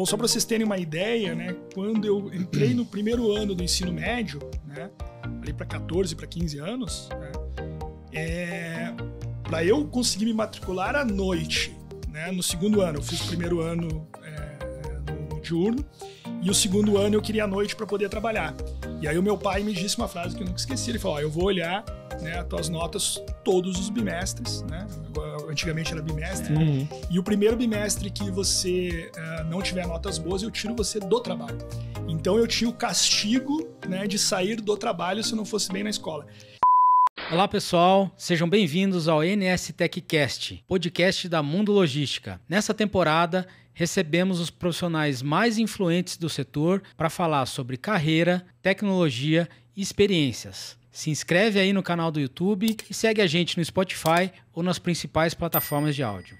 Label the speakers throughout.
Speaker 1: Então, só para vocês terem uma ideia, né, quando eu entrei no primeiro ano do ensino médio, né, ali para 14, para 15 anos, né, é, para eu conseguir me matricular à noite, né, no segundo ano, eu fiz o primeiro ano é, no diurno, e o segundo ano eu queria à noite para poder trabalhar. E aí o meu pai me disse uma frase que eu nunca esqueci, ele falou, ó, eu vou olhar né, as tuas notas todos os bimestres, né, antigamente era bimestre. Uhum. E o primeiro bimestre que você uh, não tiver notas boas, eu tiro você do trabalho. Então eu tinha o castigo né, de sair do trabalho se eu não fosse bem na escola.
Speaker 2: Olá pessoal, sejam bem-vindos ao NS TechCast, podcast da Mundo Logística. Nessa temporada, recebemos os profissionais mais influentes do setor para falar sobre carreira, tecnologia e experiências. Se inscreve aí no canal do YouTube e segue a gente no Spotify ou nas principais plataformas de áudio.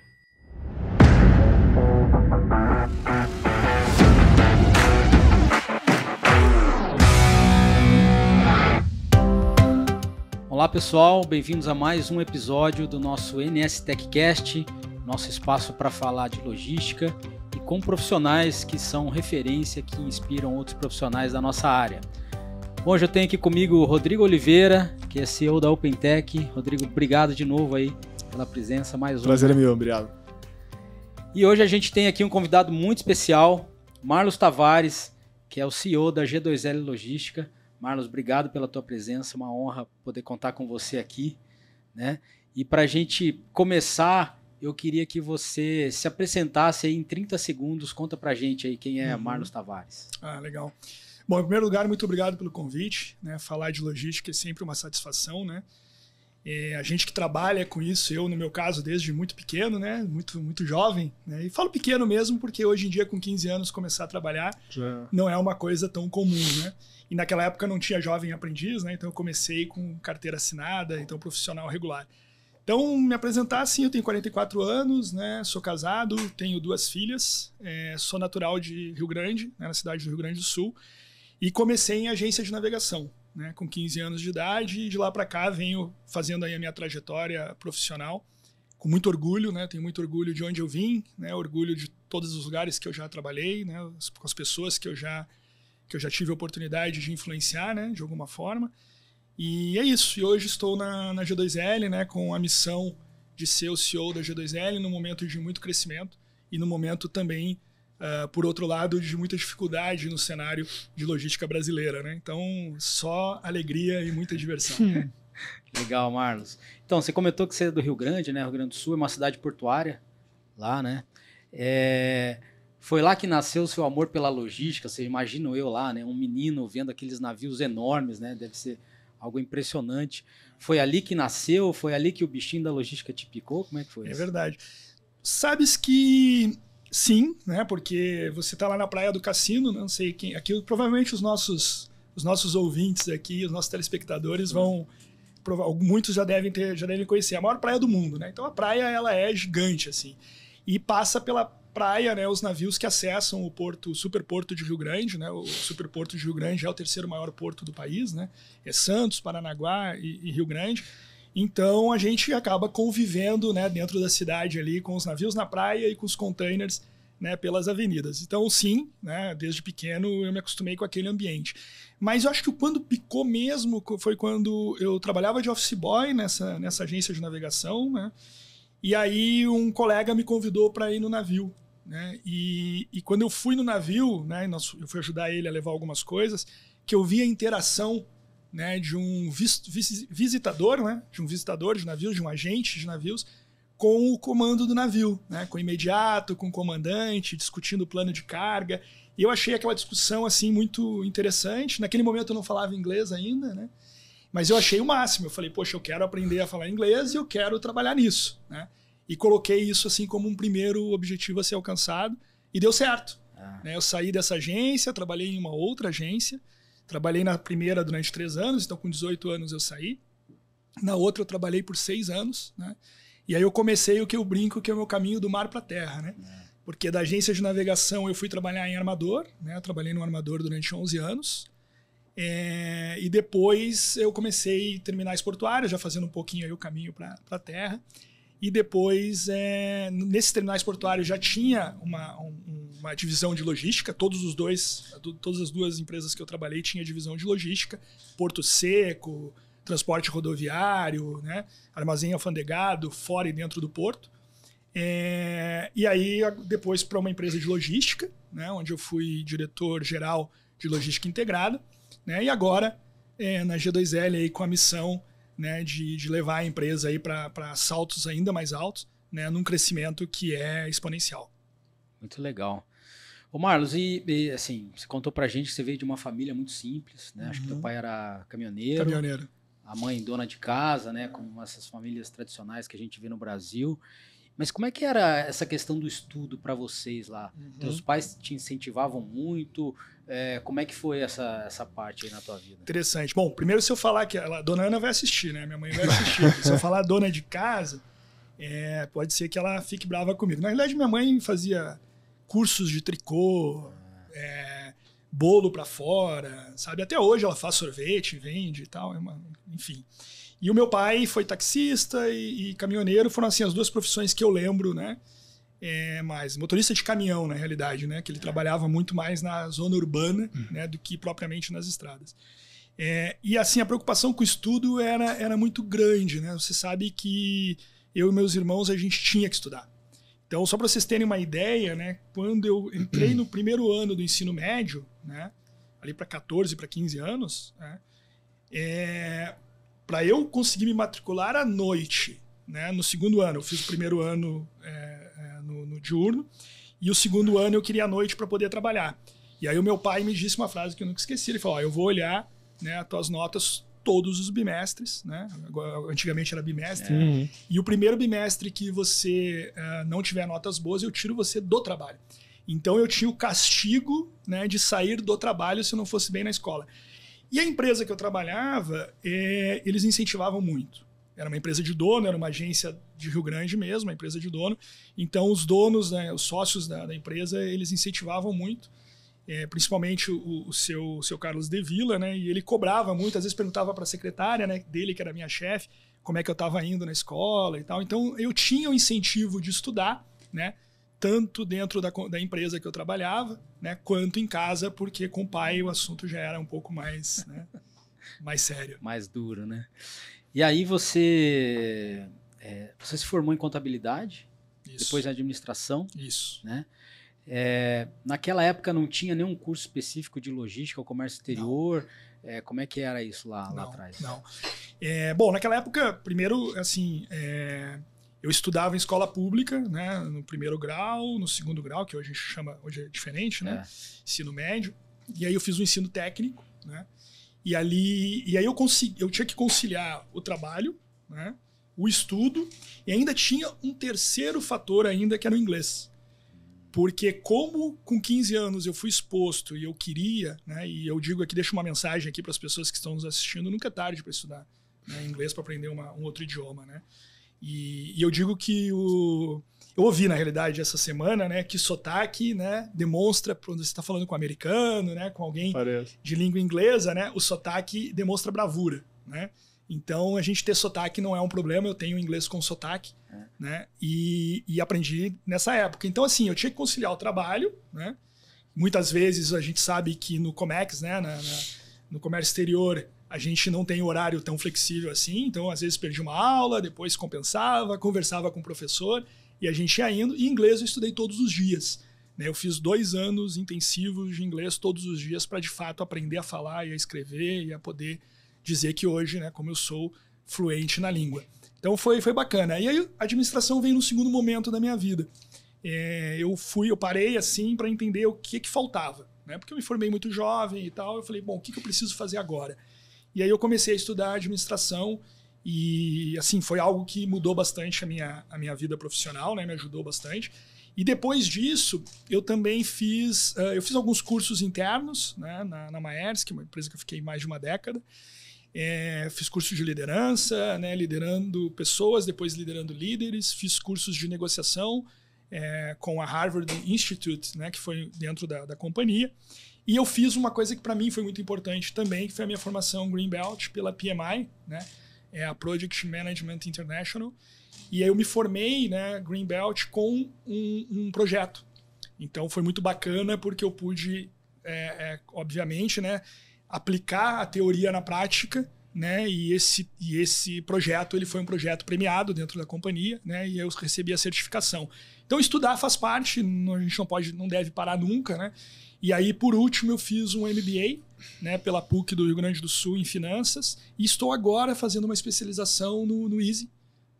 Speaker 2: Olá pessoal, bem-vindos a mais um episódio do nosso NS TechCast, nosso espaço para falar de logística e com profissionais que são referência, que inspiram outros profissionais da nossa área. Bom, hoje tenho aqui comigo o Rodrigo Oliveira, que é CEO da OpenTech. Rodrigo, obrigado de novo aí pela presença mais um. Prazer é meu, obrigado. E hoje a gente tem aqui um convidado muito especial, Marlos Tavares, que é o CEO da G2L Logística. Marlos, obrigado pela tua presença, uma honra poder contar com você aqui. Né? E para a gente começar, eu queria que você se apresentasse aí em 30 segundos, conta para a gente aí quem é uhum. Marlos Tavares.
Speaker 1: Ah, legal. Legal. Bom, em primeiro lugar, muito obrigado pelo convite. Né? Falar de logística é sempre uma satisfação, né? É, a gente que trabalha com isso, eu no meu caso desde muito pequeno, né, muito muito jovem, né? e falo pequeno mesmo porque hoje em dia com 15 anos começar a trabalhar Já. não é uma coisa tão comum, né? E naquela época não tinha jovem aprendiz, né? Então eu comecei com carteira assinada, então profissional regular. Então me apresentar assim, eu tenho 44 anos, né? Sou casado, tenho duas filhas, é, sou natural de Rio Grande, né? na cidade do Rio Grande do Sul. E comecei em agência de navegação, né, com 15 anos de idade, e de lá para cá venho fazendo aí a minha trajetória profissional com muito orgulho, né, tenho muito orgulho de onde eu vim, né, orgulho de todos os lugares que eu já trabalhei, né, com as pessoas que eu já que eu já tive a oportunidade de influenciar, né, de alguma forma. E é isso. E hoje estou na, na G2L, né, com a missão de ser o CEO da G2L no momento de muito crescimento e no momento também uh, por outro lado, de muita dificuldade no cenário de logística brasileira. Né? Então, só alegria e muita diversão.
Speaker 2: Legal, Marlos. Então, você comentou que você é do Rio Grande, né? Rio Grande do Sul é uma cidade portuária lá, né? É... Foi lá que nasceu o seu amor pela logística, você imagino eu lá, né? Um menino vendo aqueles navios enormes, né? Deve ser algo impressionante. Foi ali que nasceu, foi ali que o bichinho da logística te picou? Como é que foi? É isso? verdade. Sabes que Sim, né? Porque
Speaker 1: você está lá na praia do cassino, né, não sei quem. Aqui, provavelmente os nossos, os nossos ouvintes aqui, os nossos telespectadores vão. Muitos já devem ter, já devem conhecer. É a maior praia do mundo, né? Então a praia ela é gigante, assim. E passa pela praia, né? Os navios que acessam o porto, o superporto de Rio Grande, né? O superporto de Rio Grande é o terceiro maior porto do país, né? É Santos, Paranaguá e, e Rio Grande. Então a gente acaba convivendo né, dentro da cidade ali com os navios na praia e com os containers né, pelas avenidas. Então, sim, né, desde pequeno eu me acostumei com aquele ambiente. Mas eu acho que quando picou mesmo foi quando eu trabalhava de office boy nessa, nessa agência de navegação, né? E aí um colega me convidou para ir no navio, né? E, e, quando eu fui no navio, né? eu fui ajudar ele a levar algumas coisas, que eu vi a interação né, de um vis vis visitador, né, de um visitador de navios, de um agente de navios, com o comando do navio, né, com o imediato, com o comandante, discutindo o plano de carga. E eu achei aquela discussão assim muito interessante. Naquele momento eu não falava inglês ainda, né? Mas eu achei o máximo. Eu falei, poxa, eu quero aprender a falar inglês e eu quero trabalhar nisso, né? E coloquei isso assim como um primeiro objetivo a ser alcançado e deu certo. Ah. Né? Eu saí dessa agência, trabalhei em uma outra agência Trabalhei na primeira durante três anos, então com 18 anos eu saí. Na outra eu trabalhei por seis anos, né? E aí eu comecei o que eu brinco que é o meu caminho do mar para a terra, né? É. Porque da agência de navegação eu fui trabalhar em armador, né? Eu trabalhei no armador durante 11 anos. É, e depois eu comecei terminais portuários, já fazendo um pouquinho aí o caminho para a terra. E depois, é, nesses terminais portuários já tinha uma, um, uma divisão de logística, todos os dois, todas as duas empresas que eu trabalhei tinha divisão de logística, Porto Seco, transporte rodoviário, né, armazém alfandegado, fora e dentro do porto. É, e aí, depois para uma empresa de logística, né, onde eu fui diretor-geral de logística integrada, né, e agora é, na G2L aí, com a missão né, de, de levar a empresa aí para saltos ainda mais altos, né, num crescimento que é exponencial.
Speaker 2: Muito legal. Ô Marlos, e, e assim, você contou pra gente que você veio de uma família muito simples, né? Uhum. Acho que teu uhum. pai era caminhoneiro. Caminhoneiro. A mãe dona de casa, né? Como essas famílias tradicionais que a gente vê no Brasil. Mas como é que era essa questão do estudo para vocês lá? Uhum. Teus pais te incentivavam muito? É, como é que foi essa, essa parte aí na tua vida?
Speaker 1: Interessante. Bom, primeiro se eu falar que a dona Ana vai assistir, né? Minha mãe vai assistir. se eu falar dona de casa, é, pode ser que ela fique brava comigo. Na realidade, minha mãe fazia cursos de tricô, é, bolo para fora, sabe? Até hoje ela faz sorvete, vende e tal, é enfim. E o meu pai foi taxista e, e caminhoneiro, foram assim as duas profissões que eu lembro, né? É, mas motorista de caminhão, na realidade, né? Que ele trabalhava muito mais na zona urbana uhum. né, do que propriamente nas estradas. É, e assim, a preocupação com o estudo era, era muito grande, né? Você sabe que eu e meus irmãos, a gente tinha que estudar. Então, só para vocês terem uma ideia, né? Quando eu entrei no primeiro ano do ensino médio, né? Ali para 14, para 15 anos, né? É, para eu conseguir me matricular à noite, né, no segundo ano. Eu fiz o primeiro ano é, é, no, no, diurno e o segundo ano eu queria à noite para poder trabalhar. E aí o meu pai me disse uma frase que eu nunca esqueci. Ele falou: "Eu vou olhar, né, as tuas notas todos os bimestres, né? Antigamente era bimestre. E o primeiro bimestre que você uh, não tiver notas boas, eu tiro você do trabalho. Então eu tinha o castigo né, de sair do trabalho se eu não fosse bem na escola. E a empresa que eu trabalhava, é, eles incentivavam muito. Era uma empresa de dono, era uma agência de Rio Grande mesmo, uma empresa de dono. Então, os donos, né, os sócios da, da, empresa, eles incentivavam muito, é, principalmente o, o, seu, o seu Carlos De Vila né? E ele cobrava muito, às vezes perguntava para a secretária né, dele, que era minha chefe, como é que eu estava indo na escola e tal. Então, eu tinha o incentivo de estudar, né? tanto dentro da, da, empresa que eu trabalhava, né, quanto em casa, porque com o pai o assunto já era um pouco mais, né,
Speaker 2: mais sério. Mais duro, né? E aí você, é, você se formou em contabilidade, Isso. depois em administração. Isso. Né? É, naquela época não tinha nenhum curso específico de logística ou comércio exterior. É, como é que era isso lá, não, lá atrás?
Speaker 1: Não. É, bom, naquela
Speaker 2: época, primeiro, assim,
Speaker 1: é, eu estudava em escola pública, né, no primeiro grau, no segundo grau, que hoje a gente chama, hoje é diferente, né, é. ensino médio. E aí eu fiz o um ensino técnico, né, e ali, e aí eu consegui, eu tinha que conciliar o trabalho, né, o estudo e ainda tinha um terceiro fator ainda que era o inglês. Porque como com 15 anos eu fui exposto e eu queria, né, e eu digo aqui, deixo uma mensagem aqui para as pessoas que estão nos assistindo, nunca é tarde para estudar né, inglês, para aprender uma, um outro idioma, né? E, e eu digo que o, eu ouvi, na realidade, essa semana, né, que sotaque, né, demonstra, quando você está falando com um americano, né, com alguém Parece. de língua inglesa, né, o sotaque demonstra bravura, né? Então, a gente ter sotaque não é um problema, eu tenho inglês com sotaque, é. né, e, e aprendi nessa época. Então, assim, eu tinha que conciliar o trabalho, né, muitas vezes a gente sabe que no Comex, né, na, na, no comércio exterior, a gente não tem horário tão flexível assim, então às vezes perdi uma aula, depois compensava, conversava com o professor e a gente ia indo. E inglês eu estudei todos os dias. Né? Eu fiz dois anos intensivos de inglês todos os dias para de fato aprender a falar e a escrever e a poder dizer que hoje, né, como eu sou fluente na língua. Então foi, foi bacana. E aí a administração veio no segundo momento da minha vida. É, eu fui, eu parei assim para entender o que que faltava, né? Porque eu me formei muito jovem e tal. Eu falei, bom, o que, que eu preciso fazer agora? E aí eu comecei a estudar administração e assim foi algo que mudou bastante a minha, a minha vida profissional, né? Me ajudou bastante. E depois disso, eu também fiz, uh, eu fiz alguns cursos internos né, na, na Maersk, uma empresa que eu fiquei mais de uma década. É, fiz curso de liderança, né, liderando pessoas, depois liderando líderes. Fiz cursos de negociação é, com a Harvard Institute, né, que foi dentro da, da companhia. E eu fiz uma coisa que para mim foi muito importante também, que foi a minha formação Greenbelt pela PMI, né? É a Project Management International. E aí eu me formei, né, Greenbelt, com um, um projeto. Então foi muito bacana porque eu pude, é, é, obviamente, né, aplicar a teoria na prática, né? E esse, e esse projeto ele foi um projeto premiado dentro da companhia, né? E eu recebi a certificação. Então estudar faz parte, a gente não pode, não deve parar nunca, né? E aí, por último, eu fiz um MBA né, pela PUC do Rio Grande do Sul em finanças e estou agora fazendo uma especialização no, no Easy.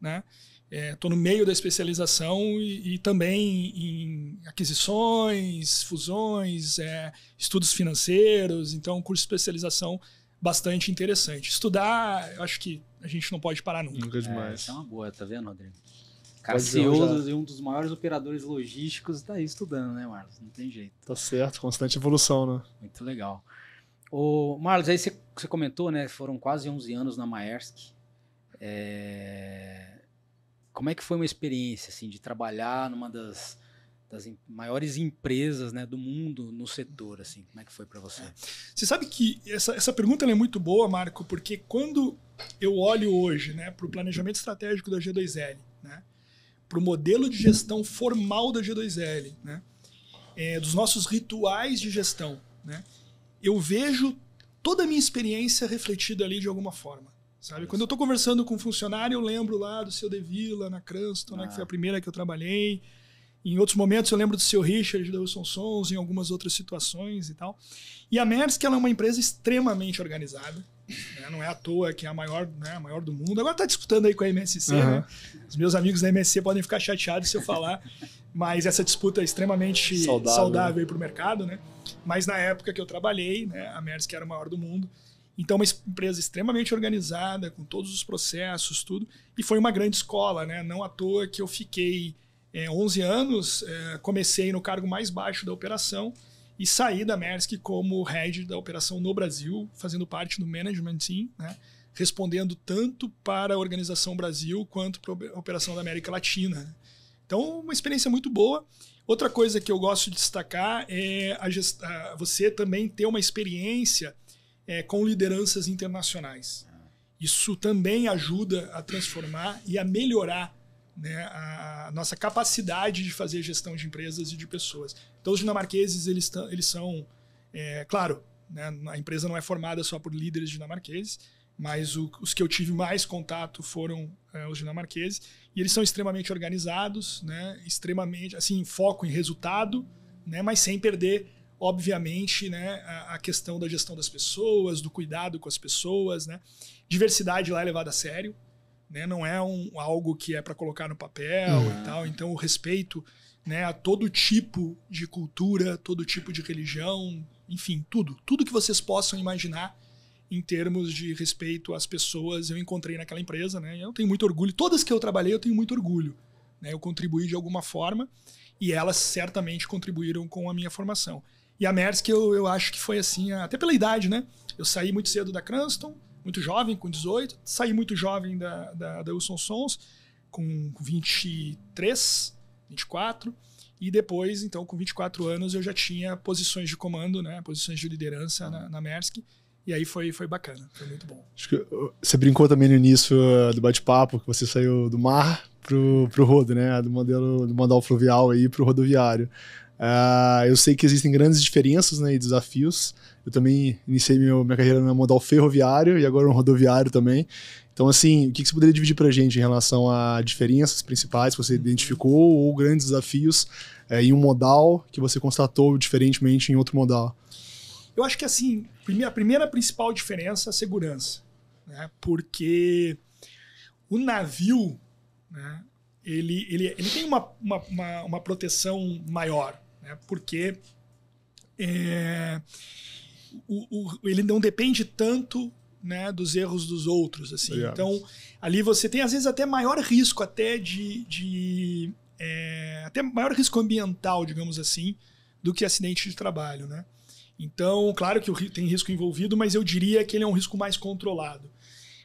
Speaker 1: Né? Estou é, no meio da especialização e, e também em aquisições, fusões, é, estudos financeiros. Então, um curso de especialização bastante interessante. Estudar, acho que a gente não pode parar nunca. Nunca demais. É, é uma
Speaker 2: boa, tá vendo, Rodrigo?
Speaker 3: Cara, é, e
Speaker 2: um dos maiores operadores logísticos está aí estudando, né, Marlos? Não tem jeito. Tá
Speaker 3: certo, constante evolução, né?
Speaker 2: Muito legal. O Marlos, aí você, comentou, né? Foram quase 11 anos na Maersk. É... Como é que foi uma experiência, assim, de trabalhar numa das, das maiores empresas né, do mundo no setor, assim? Como é que foi para você? É. Você sabe que essa, essa pergunta é muito boa, Marco,
Speaker 1: porque quando eu olho hoje né, para o planejamento estratégico da G2L, né? para o modelo de gestão formal da G2L, né? É, dos nossos rituais de gestão, né? Eu vejo toda a minha experiência refletida ali de alguma forma, sabe? Quando eu estou conversando com um funcionário, eu lembro lá do seu Vila, na Cranston, ah. né, que foi a ah. primeira que eu trabalhei. Em outros momentos eu lembro do seu Richard, da Wilson Sons, em algumas outras situações e tal. E a Maersk ela é uma empresa extremamente organizada. Né? Não é à toa que é a maior, né, a maior do mundo. Agora está disputando aí com a MSC, uhum. né? Os meus amigos da MSC podem ficar chateados se eu falar, mas essa disputa é extremamente saudável, saudável né? para o mercado, né? Mas na época que eu trabalhei, né, a Maersk era a maior do mundo. Então, uma empresa extremamente organizada, com todos os processos, tudo. E foi uma grande escola, né? Não à toa que eu fiquei é, eh, 11 anos, é, comecei no cargo mais baixo da operação e saí da Maersk como head da operação no Brasil, fazendo parte do management team, né? respondendo tanto para a organização Brasil quanto para a operação da América Latina. Né? Então, uma experiência muito boa. Outra coisa que eu gosto de destacar é a, você também ter uma experiência é, com lideranças internacionais. Ah. Isso também ajuda a transformar e a melhorar né, a nossa capacidade de fazer gestão de empresas e de pessoas. Então, os dinamarqueses, eles, eles são, é, claro, né, a empresa não é formada só por líderes dinamarqueses, mas o, os que eu tive mais contato foram é, os dinamarqueses, e eles são extremamente organizados, né, extremamente, assim, foco em resultado, né, mas sem perder obviamente, né, a, questão da gestão das pessoas, do cuidado com as pessoas, né? Diversidade lá é levada a sério né? Não é um, algo que é para colocar no papel uhum. e tal. Então, o respeito né, a todo tipo de cultura, todo tipo de religião, enfim, tudo. Tudo que vocês possam imaginar em termos de respeito às pessoas, eu encontrei naquela empresa, né? Eu tenho muito orgulho. Todas que eu trabalhei, eu tenho muito orgulho. Né? Eu contribuí de alguma forma e elas certamente contribuíram com a minha formação. E a Maersk, eu, eu acho que foi assim, até pela idade, né? Eu saí muito cedo da Cranston, muito jovem, com 18. Saí muito jovem da, da, da Wilson Sons, com 23, 24. E depois, então, com 24 anos, eu já tinha posições de comando, né? Posições de liderança na, na Maersk. E aí foi, foi bacana, foi muito bom.
Speaker 3: Acho que uh, você brincou também no início uh, do bate-papo, que você saiu do mar pro, pro rodo, né? Do modelo do modal fluvial aí pro rodoviário. Uh, eu sei que existem grandes diferenças né, e desafios. Eu também iniciei meu, minha carreira no modal ferroviário e agora no rodoviário também. Então, assim, o que, que você poderia dividir para a gente em relação a diferenças principais que você uhum. identificou ou grandes desafios é, em um modal que você constatou diferentemente em outro modal?
Speaker 1: Eu acho que, assim, a primeira principal diferença é a segurança. Né? Porque o navio, né? ele, ele, ele tem uma, uma, uma, uma proteção maior, né? porque... É, o, o, ele não depende tanto né, dos erros dos outros. assim. Obrigado. Então, ali você tem, às vezes, até maior risco até de. de é, até maior risco ambiental, digamos assim, do que acidente de trabalho. Né? Então, claro que tem risco envolvido, mas eu diria que ele é um risco mais controlado.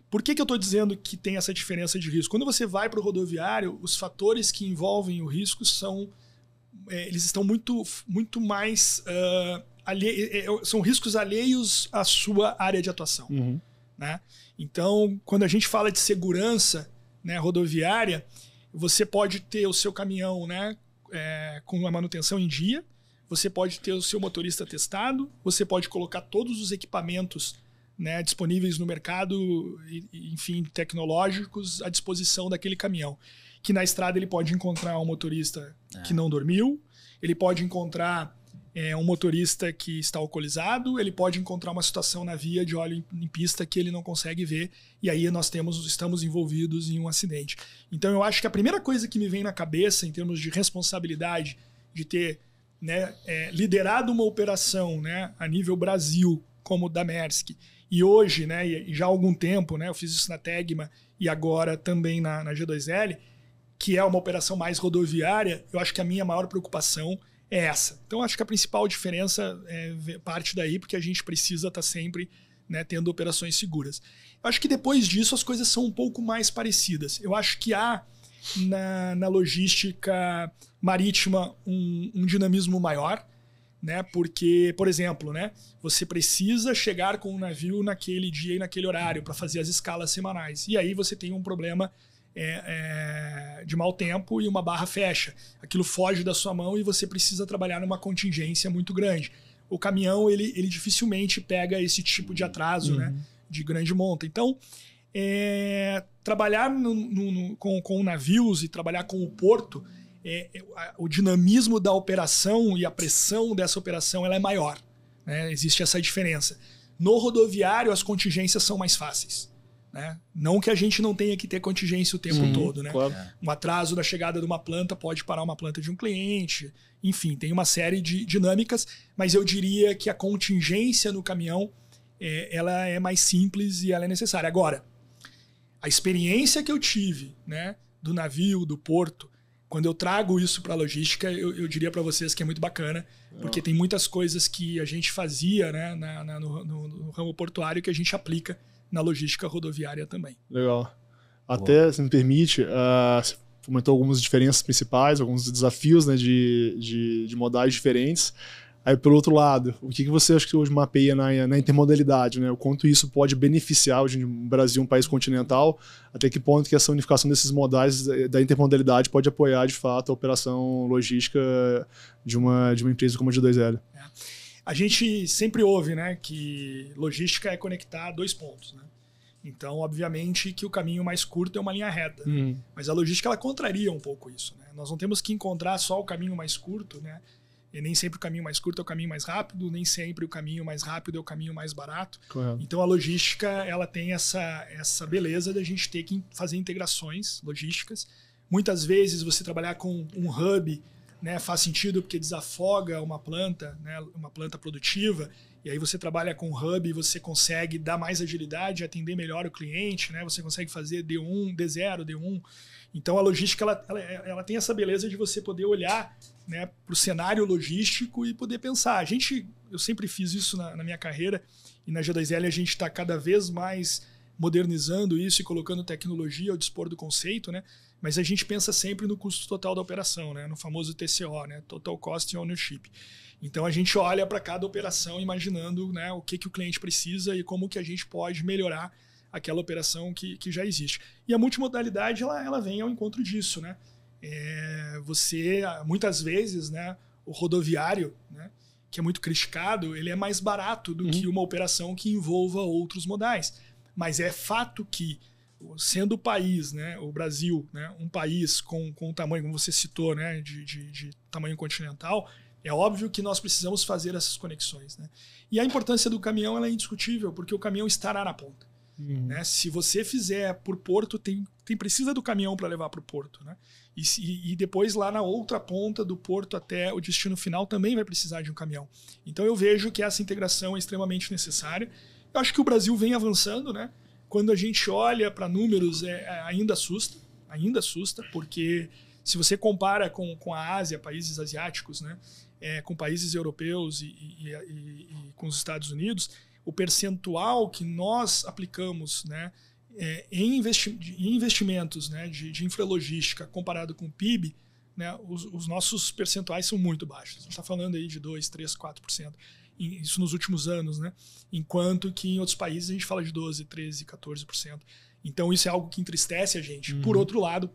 Speaker 1: Por que, que eu estou dizendo que tem essa diferença de risco? Quando você vai para o rodoviário, os fatores que envolvem o risco são. É, eles estão muito, muito mais. Uh, alhe... são riscos alheios à sua área de atuação. Uhum. Né? Então, quando a gente fala de segurança né, rodoviária, você pode ter o seu caminhão né, é, com uma manutenção em dia, você pode ter o seu motorista testado, você pode colocar todos os equipamentos né, disponíveis no mercado, enfim, tecnológicos à disposição daquele caminhão. Que na estrada ele pode encontrar um motorista é. que não dormiu, ele pode encontrar é, um motorista que está alcoolizado, ele pode encontrar uma situação na via de óleo em, pista que ele não consegue ver, e aí nós temos, estamos envolvidos em um acidente. Então eu acho que a primeira coisa que me vem na cabeça em termos de responsabilidade de ter né, é, liderado uma operação né, a nível Brasil, como da Maersk, e hoje, né, e já há algum tempo, né, eu fiz isso na Tegma e agora também na, na G2L, que é uma operação mais rodoviária, eu acho que a minha maior preocupação é essa. Então, acho que a principal diferença é parte daí, porque a gente precisa estar tá sempre né, tendo operações seguras. Eu acho que depois disso as coisas são um pouco mais parecidas. Eu acho que há na, na logística marítima um, um dinamismo maior. Né, porque, por exemplo, né, você precisa chegar com o um navio naquele dia e naquele horário para fazer as escalas semanais. E aí você tem um problema é, é, de mau tempo e uma barra fecha. Aquilo foge da sua mão e você precisa trabalhar numa contingência muito grande. O caminhão, ele, ele dificilmente pega esse tipo de atraso, né, uhum. né? De grande monta. Então, é, trabalhar no, no, no, com, com navios e trabalhar com o porto, é, é, o dinamismo da operação e a pressão dessa operação ela é maior. Né? Existe essa diferença. No rodoviário, as contingências são mais fáceis. Né? Não que a gente não tenha que ter contingência o tempo Sim, todo, né? Claro. Um atraso na chegada de uma planta pode parar uma planta de um cliente. Enfim, tem uma série de dinâmicas, mas eu diria que a contingência no caminhão é, ela é mais simples e ela é necessária. Agora, a experiência que eu tive né, do navio, do porto, quando eu trago isso para a logística, eu, eu diria para vocês que é muito bacana, porque tem muitas coisas que a gente fazia né, na, na, no, no, no ramo portuário que a gente aplica na logística rodoviária também.
Speaker 3: Legal. Até, Boa. se me permite, uh, você comentou algumas diferenças principais, alguns desafios né, de, de, de modais diferentes. Aí, pelo outro lado, o que, você acha que hoje mapeia na, na intermodalidade? Né? O quanto isso pode beneficiar hoje Brasil, um país continental? Até que ponto que essa unificação desses modais eh, da intermodalidade pode apoiar, de fato, a operação logística de uma, de uma empresa como a de 2 l É.
Speaker 1: A gente sempre ouve né, que logística é conectar dois pontos. Né? Então, obviamente, que o caminho mais curto é uma linha reta. Né? Hum. Mas a logística ela contraria um pouco isso. Né? Nós não temos que encontrar só o caminho mais curto, né? E nem sempre o caminho mais curto é o caminho mais rápido, nem sempre o caminho mais rápido é o caminho mais barato. Correto. Então a logística ela tem essa, essa beleza da gente ter que fazer integrações logísticas. Muitas vezes você trabalhar com um hub né, faz sentido porque desafoga uma planta, né, uma planta produtiva, e aí você trabalha com hub e você consegue dar mais agilidade, atender melhor o cliente, né, você consegue fazer D1, D0, D1. Então a logística ela, ela, ela tem essa beleza de você poder olhar né, para o cenário logístico e poder pensar. A gente, eu sempre fiz isso na, na minha carreira e na G2L a gente está cada vez mais modernizando isso e colocando tecnologia ao dispor do conceito, né? Mas a gente pensa sempre no custo total da operação, né? no famoso TCO, né? Total Cost Ownership. Então a gente olha para cada operação imaginando né, o que, que o cliente precisa e como que a gente pode melhorar aquela operação que, que já existe. E a multimodalidade ela, ela vem ao encontro disso. Né? É, você, muitas vezes, né, o rodoviário, né, que é muito criticado, ele é mais barato do uhum. que uma operação que envolva outros modais. Mas é fato que sendo o país, né, o Brasil, né, um país com, com o tamanho, como você citou, né, de, de, de tamanho continental, é óbvio que nós precisamos fazer essas conexões. Né? E a importância do caminhão é indiscutível, porque o caminhão estará na ponta. Hum. Né? Se você fizer por porto, tem, tem precisa do caminhão para levar para o porto. Né? E, e, e, depois, lá na outra ponta do porto até o destino final, também vai precisar de um caminhão. Então, eu vejo que essa integração é extremamente necessária. Eu acho que o Brasil vem avançando, né? quando a gente olha para números, é, é, ainda assusta, ainda assusta, porque se você compara com, com a Ásia, países asiáticos, né, é, com países europeus e, e, e, e, com os Estados Unidos, o percentual que nós aplicamos né, é, em, investi em, investimentos né, de, de infralogística comparado com o PIB, né, os, os nossos percentuais são muito baixos. A gente está falando aí de 2, 3, 4% isso nos últimos anos, né? Enquanto que em outros países a gente fala de 12, 13, 14%. Então isso é algo que entristece a gente. Uhum. Por outro lado,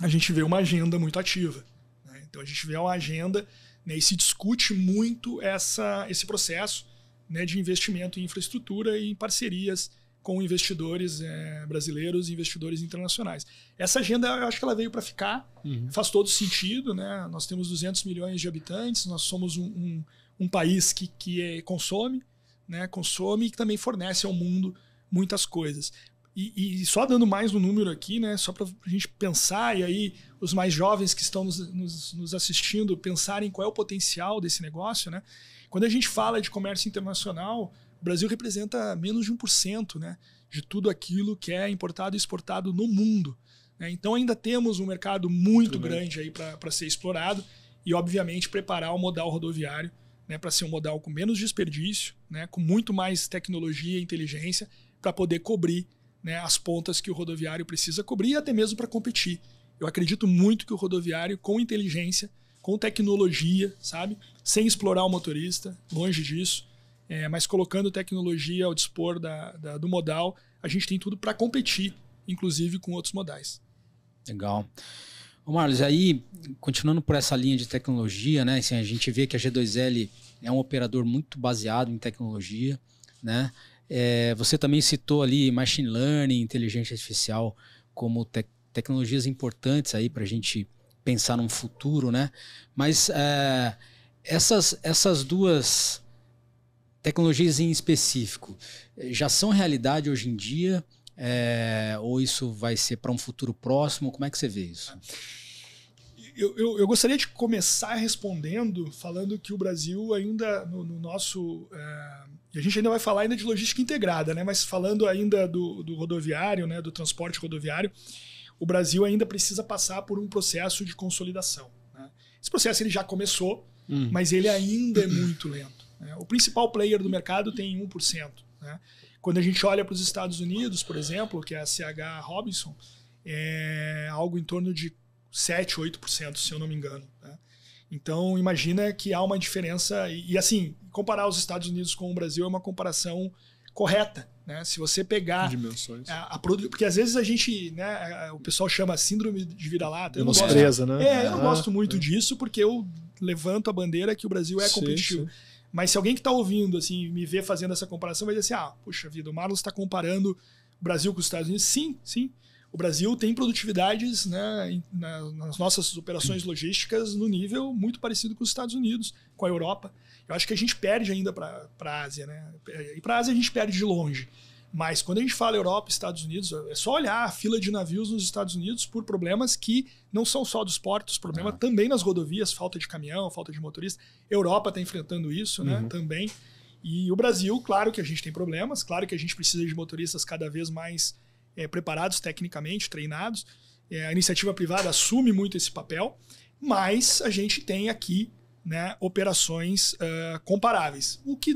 Speaker 1: a gente vê uma agenda muito ativa. Né? Então a gente vê uma agenda né, e se discute muito essa, esse processo né, de investimento em infraestrutura e em parcerias com investidores é, brasileiros e investidores internacionais. Essa agenda, eu acho que ela veio para ficar, uhum. faz todo sentido. Né? Nós temos 200 milhões de habitantes, nós somos um, um um país que, que é, consome, né, consome e que também fornece ao mundo muitas coisas. E, e só dando mais um número aqui, né, só para a gente pensar, e aí os mais jovens que estão nos, nos, nos, assistindo pensarem qual é o potencial desse negócio. Né? Quando a gente fala de comércio internacional, o Brasil representa menos de 1% né, de tudo aquilo que é importado e exportado no mundo. Né? Então ainda temos um mercado muito grande bem. aí para ser explorado e, obviamente, preparar o modal rodoviário né, para ser um modal com menos desperdício, né, com muito mais tecnologia e inteligência para poder cobrir né, as pontas que o rodoviário precisa cobrir e até mesmo para competir. Eu acredito muito que o rodoviário, com inteligência, com tecnologia, sabe, sem explorar o motorista, longe disso, é, mas colocando tecnologia ao dispor da, da, do modal, a gente tem tudo para competir, inclusive com outros modais.
Speaker 2: Legal. Ô Marlos, aí, continuando por essa linha de tecnologia, né? Assim, a gente vê que a G2L é um operador muito baseado em tecnologia, né? É, você também citou ali machine learning, inteligência artificial como te tecnologias importantes aí para a gente pensar num futuro, né? Mas é, essas, essas duas tecnologias em específico já são realidade hoje em dia? É, ou isso vai ser para um futuro próximo? Como é que você vê isso?
Speaker 1: Eu, eu, eu, gostaria de começar respondendo falando que o Brasil ainda no, no nosso é, a gente ainda vai falar ainda de logística integrada, né? Mas falando ainda do, do rodoviário, né? Do transporte rodoviário, o Brasil ainda precisa passar por um processo de consolidação. Né? Esse processo ele já começou, hum. mas ele ainda é muito lento. Né? O principal player do mercado tem 1%. Né? Quando a gente olha para os Estados Unidos, por exemplo, que é a CH Robinson, é algo em torno de 7, 8%, se eu não me engano. Né? Então, imagina que há uma diferença. E, e, assim, comparar os Estados Unidos com o Brasil é uma comparação correta. Né? Se você pegar. Dimensões. A, a porque às vezes a gente. Né, o pessoal chama síndrome de vira-lata. Eu, gosto, né? É, eu ah, gosto muito é. disso, porque eu levanto a bandeira que o Brasil é sim, competitivo. Sim. Mas se alguém que está ouvindo, assim, me vê fazendo essa comparação, vai dizer assim: ah, puxa vida, o Marlos está comparando o Brasil com os Estados Unidos. Sim, sim. O Brasil tem produtividades né, nas nossas operações logísticas no nível muito parecido com os Estados Unidos, com a Europa. Eu acho que a gente perde ainda para a Ásia, né? É, e para a Ásia a gente perde de longe. Mas quando a gente fala Europa, Estados Unidos, é, é só olhar a fila de navios nos Estados Unidos por problemas que não são só dos portos, problema é. também nas rodovias, falta de caminhão, falta de motorista. Europa está enfrentando isso né, uhum. também. E o Brasil, claro que a gente tem problemas, claro que a gente precisa de motoristas cada vez mais é, preparados tecnicamente, treinados. É, a iniciativa privada assume muito esse papel, mas a gente tem aqui né, operações uh, comparáveis. O que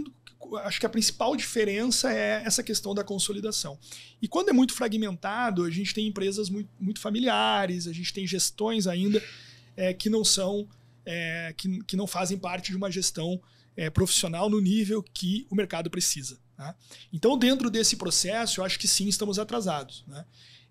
Speaker 1: acho que a principal diferença é essa questão da consolidação. E quando é muito fragmentado, a gente tem empresas muito, muito familiares, a gente tem gestões ainda é, que não são, é, que, que não fazem parte de uma gestão é, profissional no nível que o mercado precisa. Tá? Então, dentro desse processo, eu acho que sim, estamos atrasados. Né?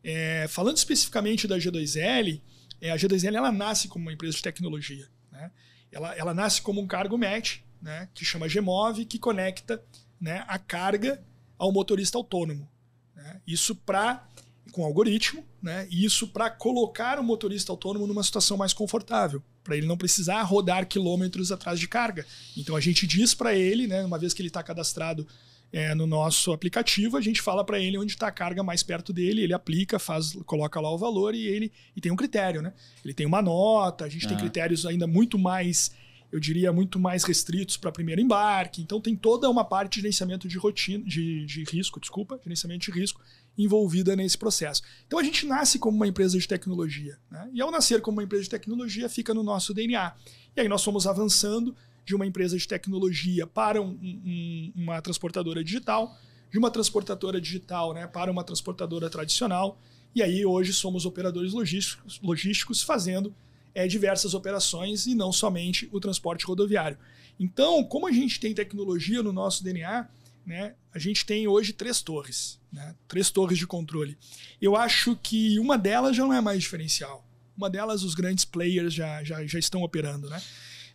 Speaker 1: É, falando especificamente da G2L, é, a G2L ela nasce como uma empresa de tecnologia. Né? Ela, ela nasce como um cargo match, né, que chama Gemove, que conecta né, a carga ao motorista autônomo. Né? Isso para com algoritmo, né? Isso para colocar o motorista autônomo numa situação mais confortável, para ele não precisar rodar quilômetros atrás de carga. Então a gente diz para ele, né, uma vez que ele está cadastrado é, no nosso aplicativo, a gente fala para ele onde está a carga mais perto dele, ele aplica, faz, coloca lá o valor e ele e tem um critério, né? Ele tem uma nota, a gente ah. tem critérios ainda muito mais eu diria, muito mais restritos para primeiro embarque. Então tem toda uma parte de gerenciamento de rotina, de, de risco, desculpa, gerenciamento de risco envolvida nesse processo. Então a gente nasce como uma empresa de tecnologia. Né? E ao nascer como uma empresa de tecnologia, fica no nosso DNA. E aí nós fomos avançando de uma empresa de tecnologia para um, um, uma transportadora digital, de uma transportadora digital né, para uma transportadora tradicional. E aí hoje somos operadores logísticos, logísticos fazendo é, diversas operações e não somente o transporte rodoviário. Então, como a gente tem tecnologia no nosso DNA, né, a gente tem hoje três torres, né, três torres de controle. Eu acho que uma delas já não é mais diferencial. Uma delas os grandes players já, já, já estão operando, né?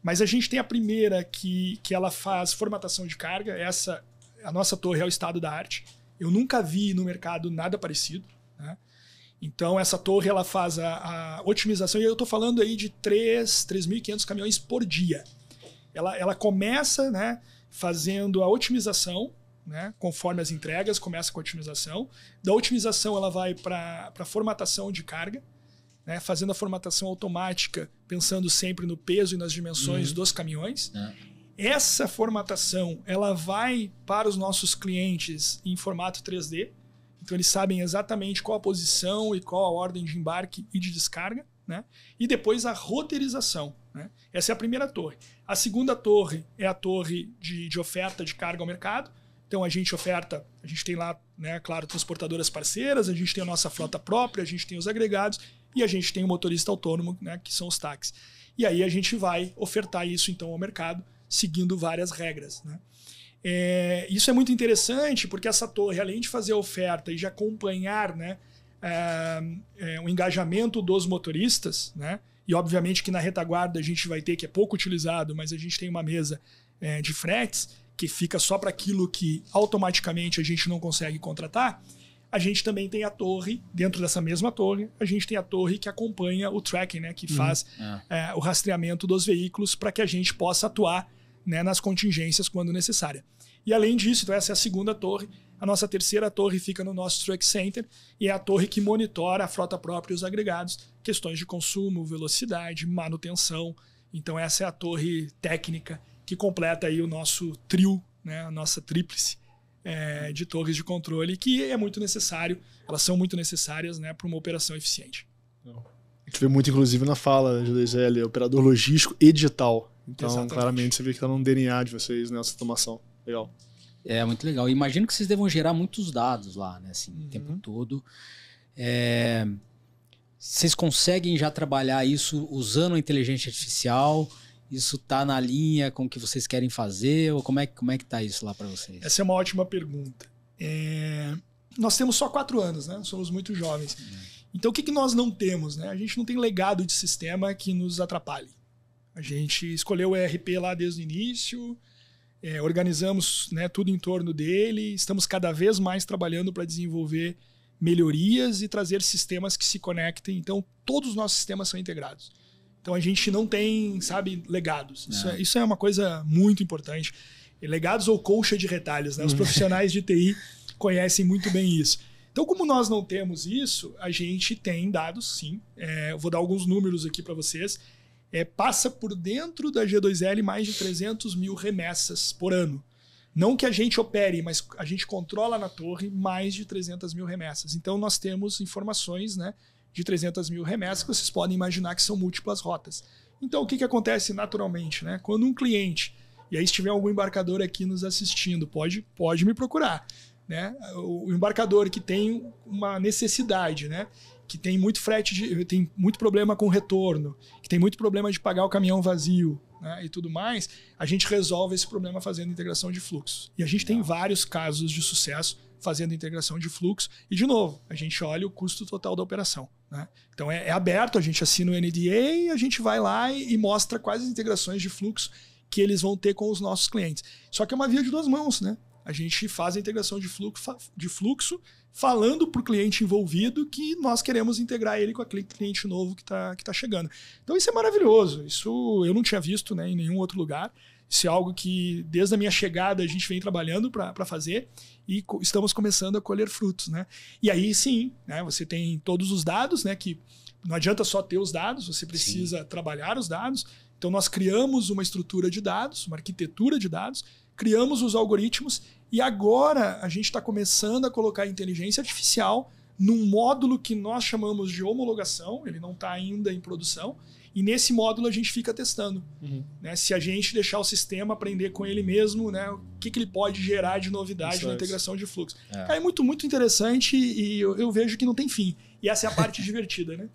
Speaker 1: Mas a gente tem a primeira que, que ela faz formatação de carga. Essa, a nossa torre é o estado da arte. Eu nunca vi no mercado nada parecido. Né? Então, essa torre ela faz a, a otimização, e eu estou falando aí de 3.500 caminhões por dia. Ela, ela começa né, fazendo a otimização, né, conforme as entregas, começa com a otimização. Da otimização, ela vai para a formatação de carga, né, fazendo a formatação automática, pensando sempre no peso e nas dimensões uhum. dos caminhões. É. Essa formatação ela vai para os nossos clientes em formato 3D então eles sabem exatamente qual a posição e qual a ordem de embarque e de descarga, né? E depois a roteirização, né? Essa é a primeira torre. A segunda torre é a torre de, de oferta de carga ao mercado. Então a gente oferta, a gente tem lá, né, claro, transportadoras parceiras, a gente tem a nossa frota própria, a gente tem os agregados e a gente tem o motorista autônomo, né, que são os táxis. E aí a gente vai ofertar isso então ao mercado, seguindo várias regras, né? É, isso é muito interessante porque essa torre, além de fazer a oferta e de acompanhar né, é, é, o engajamento dos motoristas, né, e obviamente que na retaguarda a gente vai ter, que é pouco utilizado, mas a gente tem uma mesa é, de fretes que fica só para aquilo que automaticamente a gente não consegue contratar. A gente também tem a torre, dentro dessa mesma torre, a gente tem a torre que acompanha o tracking, né, que uhum. faz é. É, o rastreamento dos veículos para que a gente possa atuar né, nas contingências quando necessária. E além disso, então essa é a segunda torre. A nossa terceira torre fica no nosso Track Center e é a torre que monitora a frota própria e os agregados, questões de consumo, velocidade, manutenção. Então essa é a torre técnica que completa aí o nosso trio, né, a nossa tríplice é, de torres de controle, que é muito necessário, elas são muito necessárias né, para uma operação eficiente.
Speaker 3: A gente vê muito, inclusive, na fala né, de Luiz L, operador logístico e digital. Então, Exatamente. claramente, você vê que está no DNA de vocês nessa
Speaker 2: né, automação. Legal. É, muito legal. Imagino que vocês devam gerar muitos dados lá, né? Assim, uhum. o tempo uhum. todo. É, vocês conseguem já trabalhar isso usando a inteligência artificial? Isso está na linha com o que vocês querem fazer? Ou como é, como é que está isso lá para vocês? Essa
Speaker 1: é uma ótima pergunta. É... Nós temos só quatro anos, né? Somos muito jovens. Uhum. Então, o que, que nós não temos? Né? A gente não tem legado de sistema que nos atrapalhe. A gente escolheu o ERP lá desde o início, é, organizamos né, tudo em torno dele, estamos cada vez mais trabalhando para desenvolver melhorias e trazer sistemas que se conectem. Então, todos os nossos sistemas são integrados. Então, a gente não tem, sabe, legados. Isso é, é. isso é uma coisa muito importante. Legados ou colcha de retalhos, né? Os uhum. profissionais de TI conhecem muito bem isso. Então, como nós não temos isso, a gente tem dados, sim. É, vou dar alguns números aqui para vocês é, passa por dentro da G2L mais de 300 mil remessas por ano. Não que a gente opere, mas a gente controla na torre mais de 300 mil remessas. Então nós temos informações né, de 300 mil remessas que vocês podem imaginar que são múltiplas rotas. Então o que, que acontece naturalmente? Né? Quando um cliente, e aí se tiver algum embarcador aqui nos assistindo, pode, pode me procurar. Né? O embarcador que tem uma necessidade, né? que tem muito frete, de, tem muito problema com retorno, que tem muito problema de pagar o caminhão vazio né, e tudo mais, a gente resolve esse problema fazendo integração de fluxo. E a gente tem vários casos de sucesso fazendo integração de fluxo. E, de novo, a gente olha o custo total da operação. Né? Então é, é, aberto, a gente assina o NDA, a gente vai lá e, e, mostra quais as integrações de fluxo que eles vão ter com os nossos clientes. Só que é uma via de duas mãos, né? A gente faz a integração de fluxo, de fluxo falando para o cliente envolvido que nós queremos integrar ele com aquele cliente novo que está que tá chegando. Então isso é maravilhoso. Isso eu não tinha visto né, em nenhum outro lugar. Isso é algo que, desde a minha chegada, a gente vem trabalhando para fazer e co estamos começando a colher frutos. Né? E aí sim, né, você tem todos os dados, né, que não adianta só ter os dados, você precisa sim. trabalhar os dados. Então, nós criamos uma estrutura de dados, uma arquitetura de dados, criamos os algoritmos e agora a gente está começando a colocar a inteligência artificial num módulo que nós chamamos de homologação, ele não está ainda em produção, e nesse módulo a gente fica testando. Uhum. Né? Se a gente deixar o sistema aprender com ele mesmo, né? o que, que ele pode gerar de novidade Isso na é. integração de fluxo. É. é. muito, muito interessante e eu, eu vejo que não tem fim. E essa é a parte divertida, né?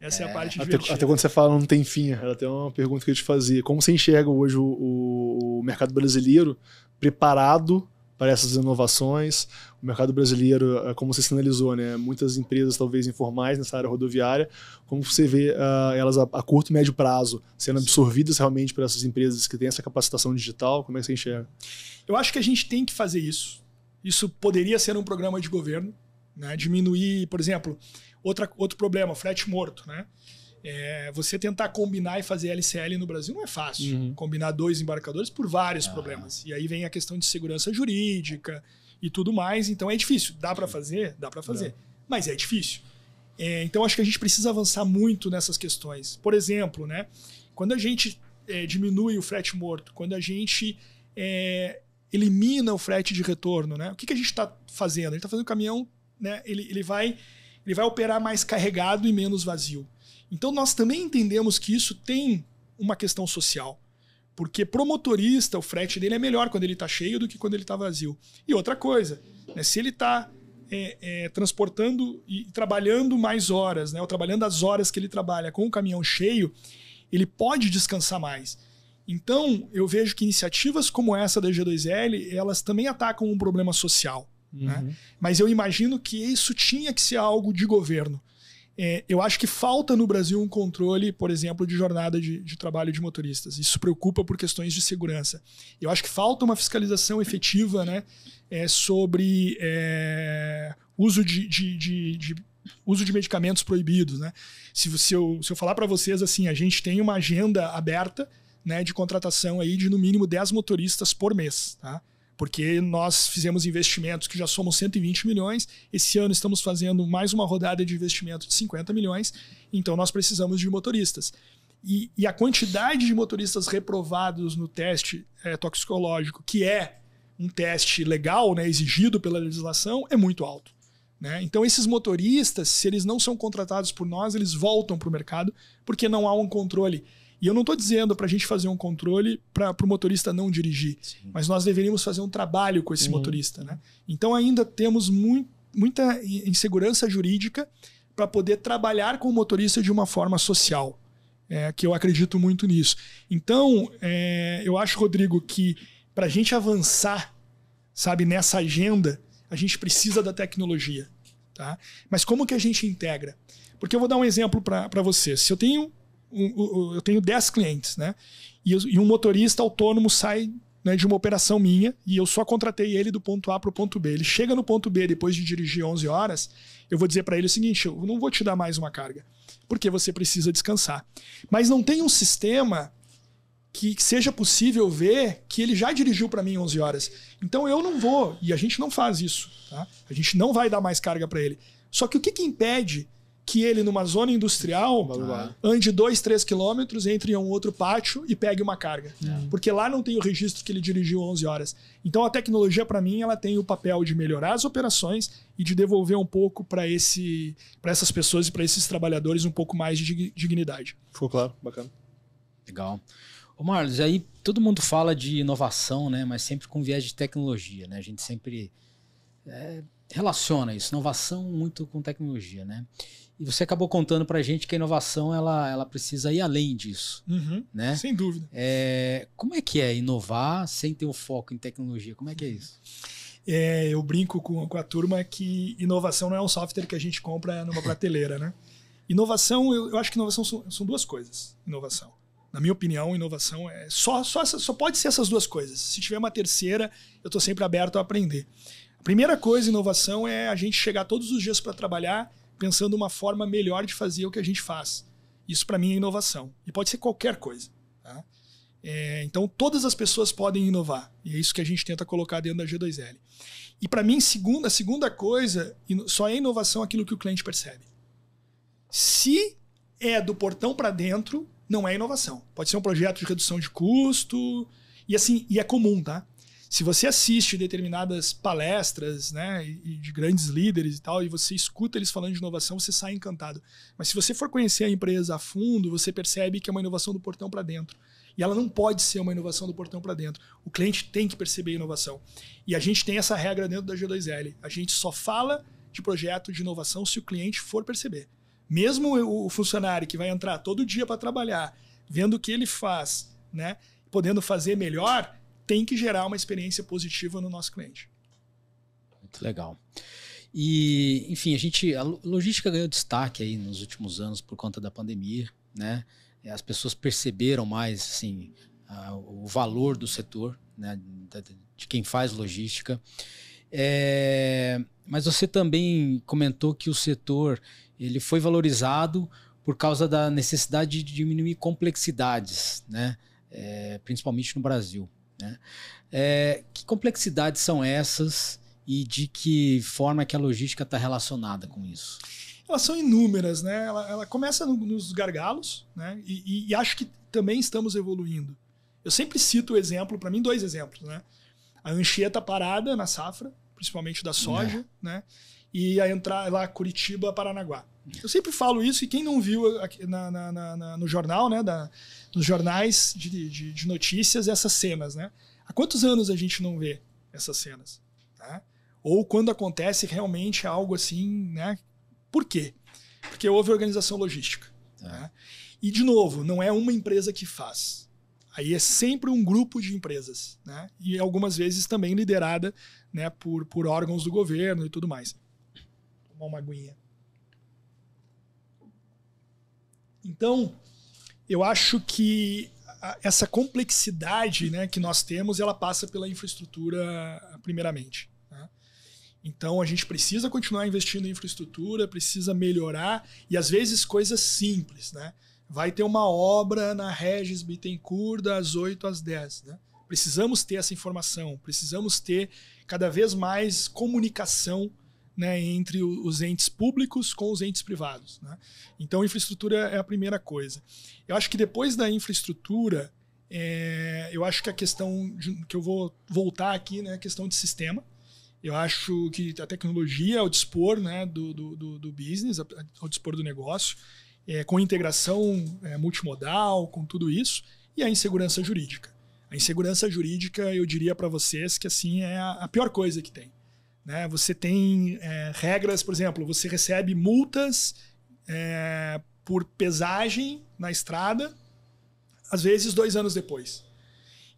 Speaker 1: Essa é, é a parte até, até, quando
Speaker 3: você fala não tem fim, era até uma pergunta que eu te fazia. Como você enxerga hoje o, o mercado brasileiro preparado para essas inovações. O mercado brasileiro, eh, como você sinalizou, né, muitas empresas talvez informais nessa área rodoviária, como você vê uh, elas a, a, curto e médio prazo sendo absorvidas realmente por essas empresas que têm essa capacitação digital? Como é que você enxerga? Eu acho que a gente tem que fazer isso. Isso poderia ser um programa de governo,
Speaker 1: né? diminuir, por exemplo, Outra, outro problema, frete morto, né? É, você tentar combinar e fazer LCL no Brasil não é fácil. Uhum. Combinar dois embarcadores por vários ah. problemas. E aí vem a questão de segurança jurídica e tudo mais. Então é difícil. Dá para fazer? Dá para fazer. Não. Mas é difícil. É, então acho que a gente precisa avançar muito nessas questões. Por exemplo, né, quando a gente é, diminui o frete morto, quando a gente é, elimina o frete de retorno, né, o que, que a gente está fazendo? A gente está fazendo o caminhão, né, ele, ele vai ele vai operar mais carregado e menos vazio. Então nós também entendemos que isso tem uma questão social. Porque para o motorista, o frete dele é melhor quando ele está cheio do que quando ele está vazio. E outra coisa, né, se ele está é, é, transportando e trabalhando mais horas, né, ou trabalhando as horas que ele trabalha com o caminhão cheio, ele pode descansar mais. Então, eu vejo que iniciativas como essa da G2L, elas também atacam um problema social. Né? Uhum. Né? Mas eu imagino que isso tinha que ser algo de governo. É, eu acho que falta no Brasil um controle, por exemplo, de jornada de, de, trabalho de motoristas. Isso preocupa por questões de segurança. Eu acho que falta uma fiscalização efetiva né, é, sobre é, uso de, de, de, uso de medicamentos proibidos. Né? Se, se, eu, se eu falar para vocês assim, a gente tem uma agenda aberta né, de contratação aí de no mínimo 10 motoristas por mês. Tá? porque nós fizemos investimentos que já somam 120 milhões. Esse ano estamos fazendo mais uma rodada de investimento de 50 milhões, então nós precisamos de motoristas. E, e a quantidade de motoristas reprovados no teste é, toxicológico, que é um teste legal, né, exigido pela legislação, é muito alto. Né? Então, esses motoristas, se eles não são contratados por nós, eles voltam para o mercado porque não há um controle e eu não estou dizendo para a gente fazer um controle para o motorista não dirigir, Sim. mas nós deveríamos fazer um trabalho com esse uhum. motorista. Né? Então ainda temos mu muita insegurança jurídica para poder trabalhar com o motorista de uma forma social, é, que eu acredito muito nisso. Então é, eu acho, Rodrigo, que para a gente avançar, sabe, nessa agenda, a gente precisa da tecnologia. Tá? Mas como que a gente integra? Porque eu vou dar um exemplo para você. Se eu tenho eu tenho 10 clientes, né? E, e um motorista autônomo sai né, de uma operação minha e eu só contratei ele do ponto A para o ponto B. Ele chega no ponto B depois de dirigir 11 horas, eu vou dizer para ele o seguinte: eu não vou te dar mais uma carga, porque você precisa descansar. Mas não tem um sistema que seja possível ver que ele já dirigiu para mim 11 horas. Então eu não vou, e a gente não faz isso. Tá? A gente não vai dar mais carga para ele. Só que o que, que impede que ele, numa zona industrial, ande dois três quilômetros, entre em um outro pátio e pegue uma carga. É. Porque lá não tem o registro que ele dirigiu 11 horas. Então a tecnologia, para mim, ela tem o papel de melhorar as operações e de devolver um pouco para essas pessoas e para esses trabalhadores um pouco mais de dignidade.
Speaker 2: Ficou claro? Bacana. Legal. Ô Marlos, aí todo mundo fala de inovação, né? Mas sempre com viés de tecnologia, né? A gente sempre é, relaciona isso, inovação muito com tecnologia, né? E você acabou contando para a gente que a inovação ela, ela precisa ir além disso, uhum, né? Sem dúvida. É, como é que é inovar sem ter o foco em tecnologia? Como é que é isso?
Speaker 1: É, eu brinco com, com a turma que inovação não é um software que a gente compra numa prateleira, né? Inovação, eu, eu acho que inovação são, são, duas coisas. Inovação, na minha opinião, inovação é só, só só pode ser essas duas coisas. Se tiver uma terceira, eu estou sempre aberto a aprender. A primeira coisa, inovação é a gente chegar todos os dias para trabalhar pensando uma forma melhor de fazer o que a gente faz. Isso para mim é inovação. E pode ser qualquer coisa. Tá? É, então todas as pessoas podem inovar. E é isso que a gente tenta colocar dentro da G2L. E para mim, segunda, a segunda coisa, só é inovação aquilo que o cliente percebe. Se é do portão para dentro, não é inovação. Pode ser um projeto de redução de custo. E assim, e é comum, tá? se você assiste determinadas palestras, né, e, de grandes líderes e tal, e você escuta eles falando de inovação, você sai encantado. Mas se você for conhecer a empresa a fundo, você percebe que é uma inovação do portão para dentro. E ela não pode ser uma inovação do portão para dentro. O cliente tem que perceber a inovação. E a gente tem essa regra dentro da G2L. A gente só fala de projeto de inovação se o cliente for perceber. Mesmo o funcionário que vai entrar todo dia para trabalhar, vendo o que ele faz, né, podendo fazer melhor, tem que gerar uma experiência positiva no nosso cliente.
Speaker 2: Muito legal. E, enfim, a gente a logística ganhou destaque aí nos últimos anos por conta da pandemia, né? As pessoas perceberam mais assim a, o valor do setor, né? De, de quem faz logística. É, mas você também comentou que o setor ele foi valorizado por causa da necessidade de diminuir complexidades, né? É, principalmente no Brasil. Né? É, que complexidades são essas e de que forma que a logística está relacionada com isso?
Speaker 1: Elas são inúmeras, né? Ela, ela começa no, nos gargalos, né? E, e, e, acho que também estamos evoluindo. Eu sempre cito o exemplo, para mim, dois exemplos, né? A anchieta parada na safra, principalmente da soja, é. né? e a entrar lá Curitiba, Paranaguá. Eu sempre falo isso, e quem não viu aqui na, na, na, no jornal, né, da, nos jornais de, de, de, notícias, essas cenas, né? Há quantos anos a gente não vê essas cenas? Tá? Ou quando acontece realmente algo assim, né? Por quê? Porque houve organização logística. Tá. Né? E, de novo, não é uma empresa que faz. Aí é sempre um grupo de empresas, né? E algumas vezes também liderada né, por, por órgãos do governo e tudo mais tomar uma aguinha. Então, eu acho que essa complexidade né, que nós temos, ela passa pela infraestrutura primeiramente. Né? Então a gente precisa continuar investindo em infraestrutura, precisa melhorar e às vezes coisas simples, né? Vai ter uma obra na Regis Bittencourt das 8 às 10, né? Precisamos ter essa informação, precisamos ter cada vez mais comunicação né, entre os entes públicos com os entes privados. Né? Então, infraestrutura é a primeira coisa. Eu acho que depois da infraestrutura, é, eu acho que a questão de, que eu vou voltar aqui né, a questão de sistema. Eu acho que a tecnologia, ao dispor né, do, do, do business, ao dispor do negócio, é, com integração é, multimodal, com tudo isso, e a insegurança jurídica. A insegurança jurídica, eu diria para vocês que assim é a pior coisa que tem. Né? Você tem é, regras, por exemplo, você recebe multas é, por pesagem na estrada, às vezes dois anos depois.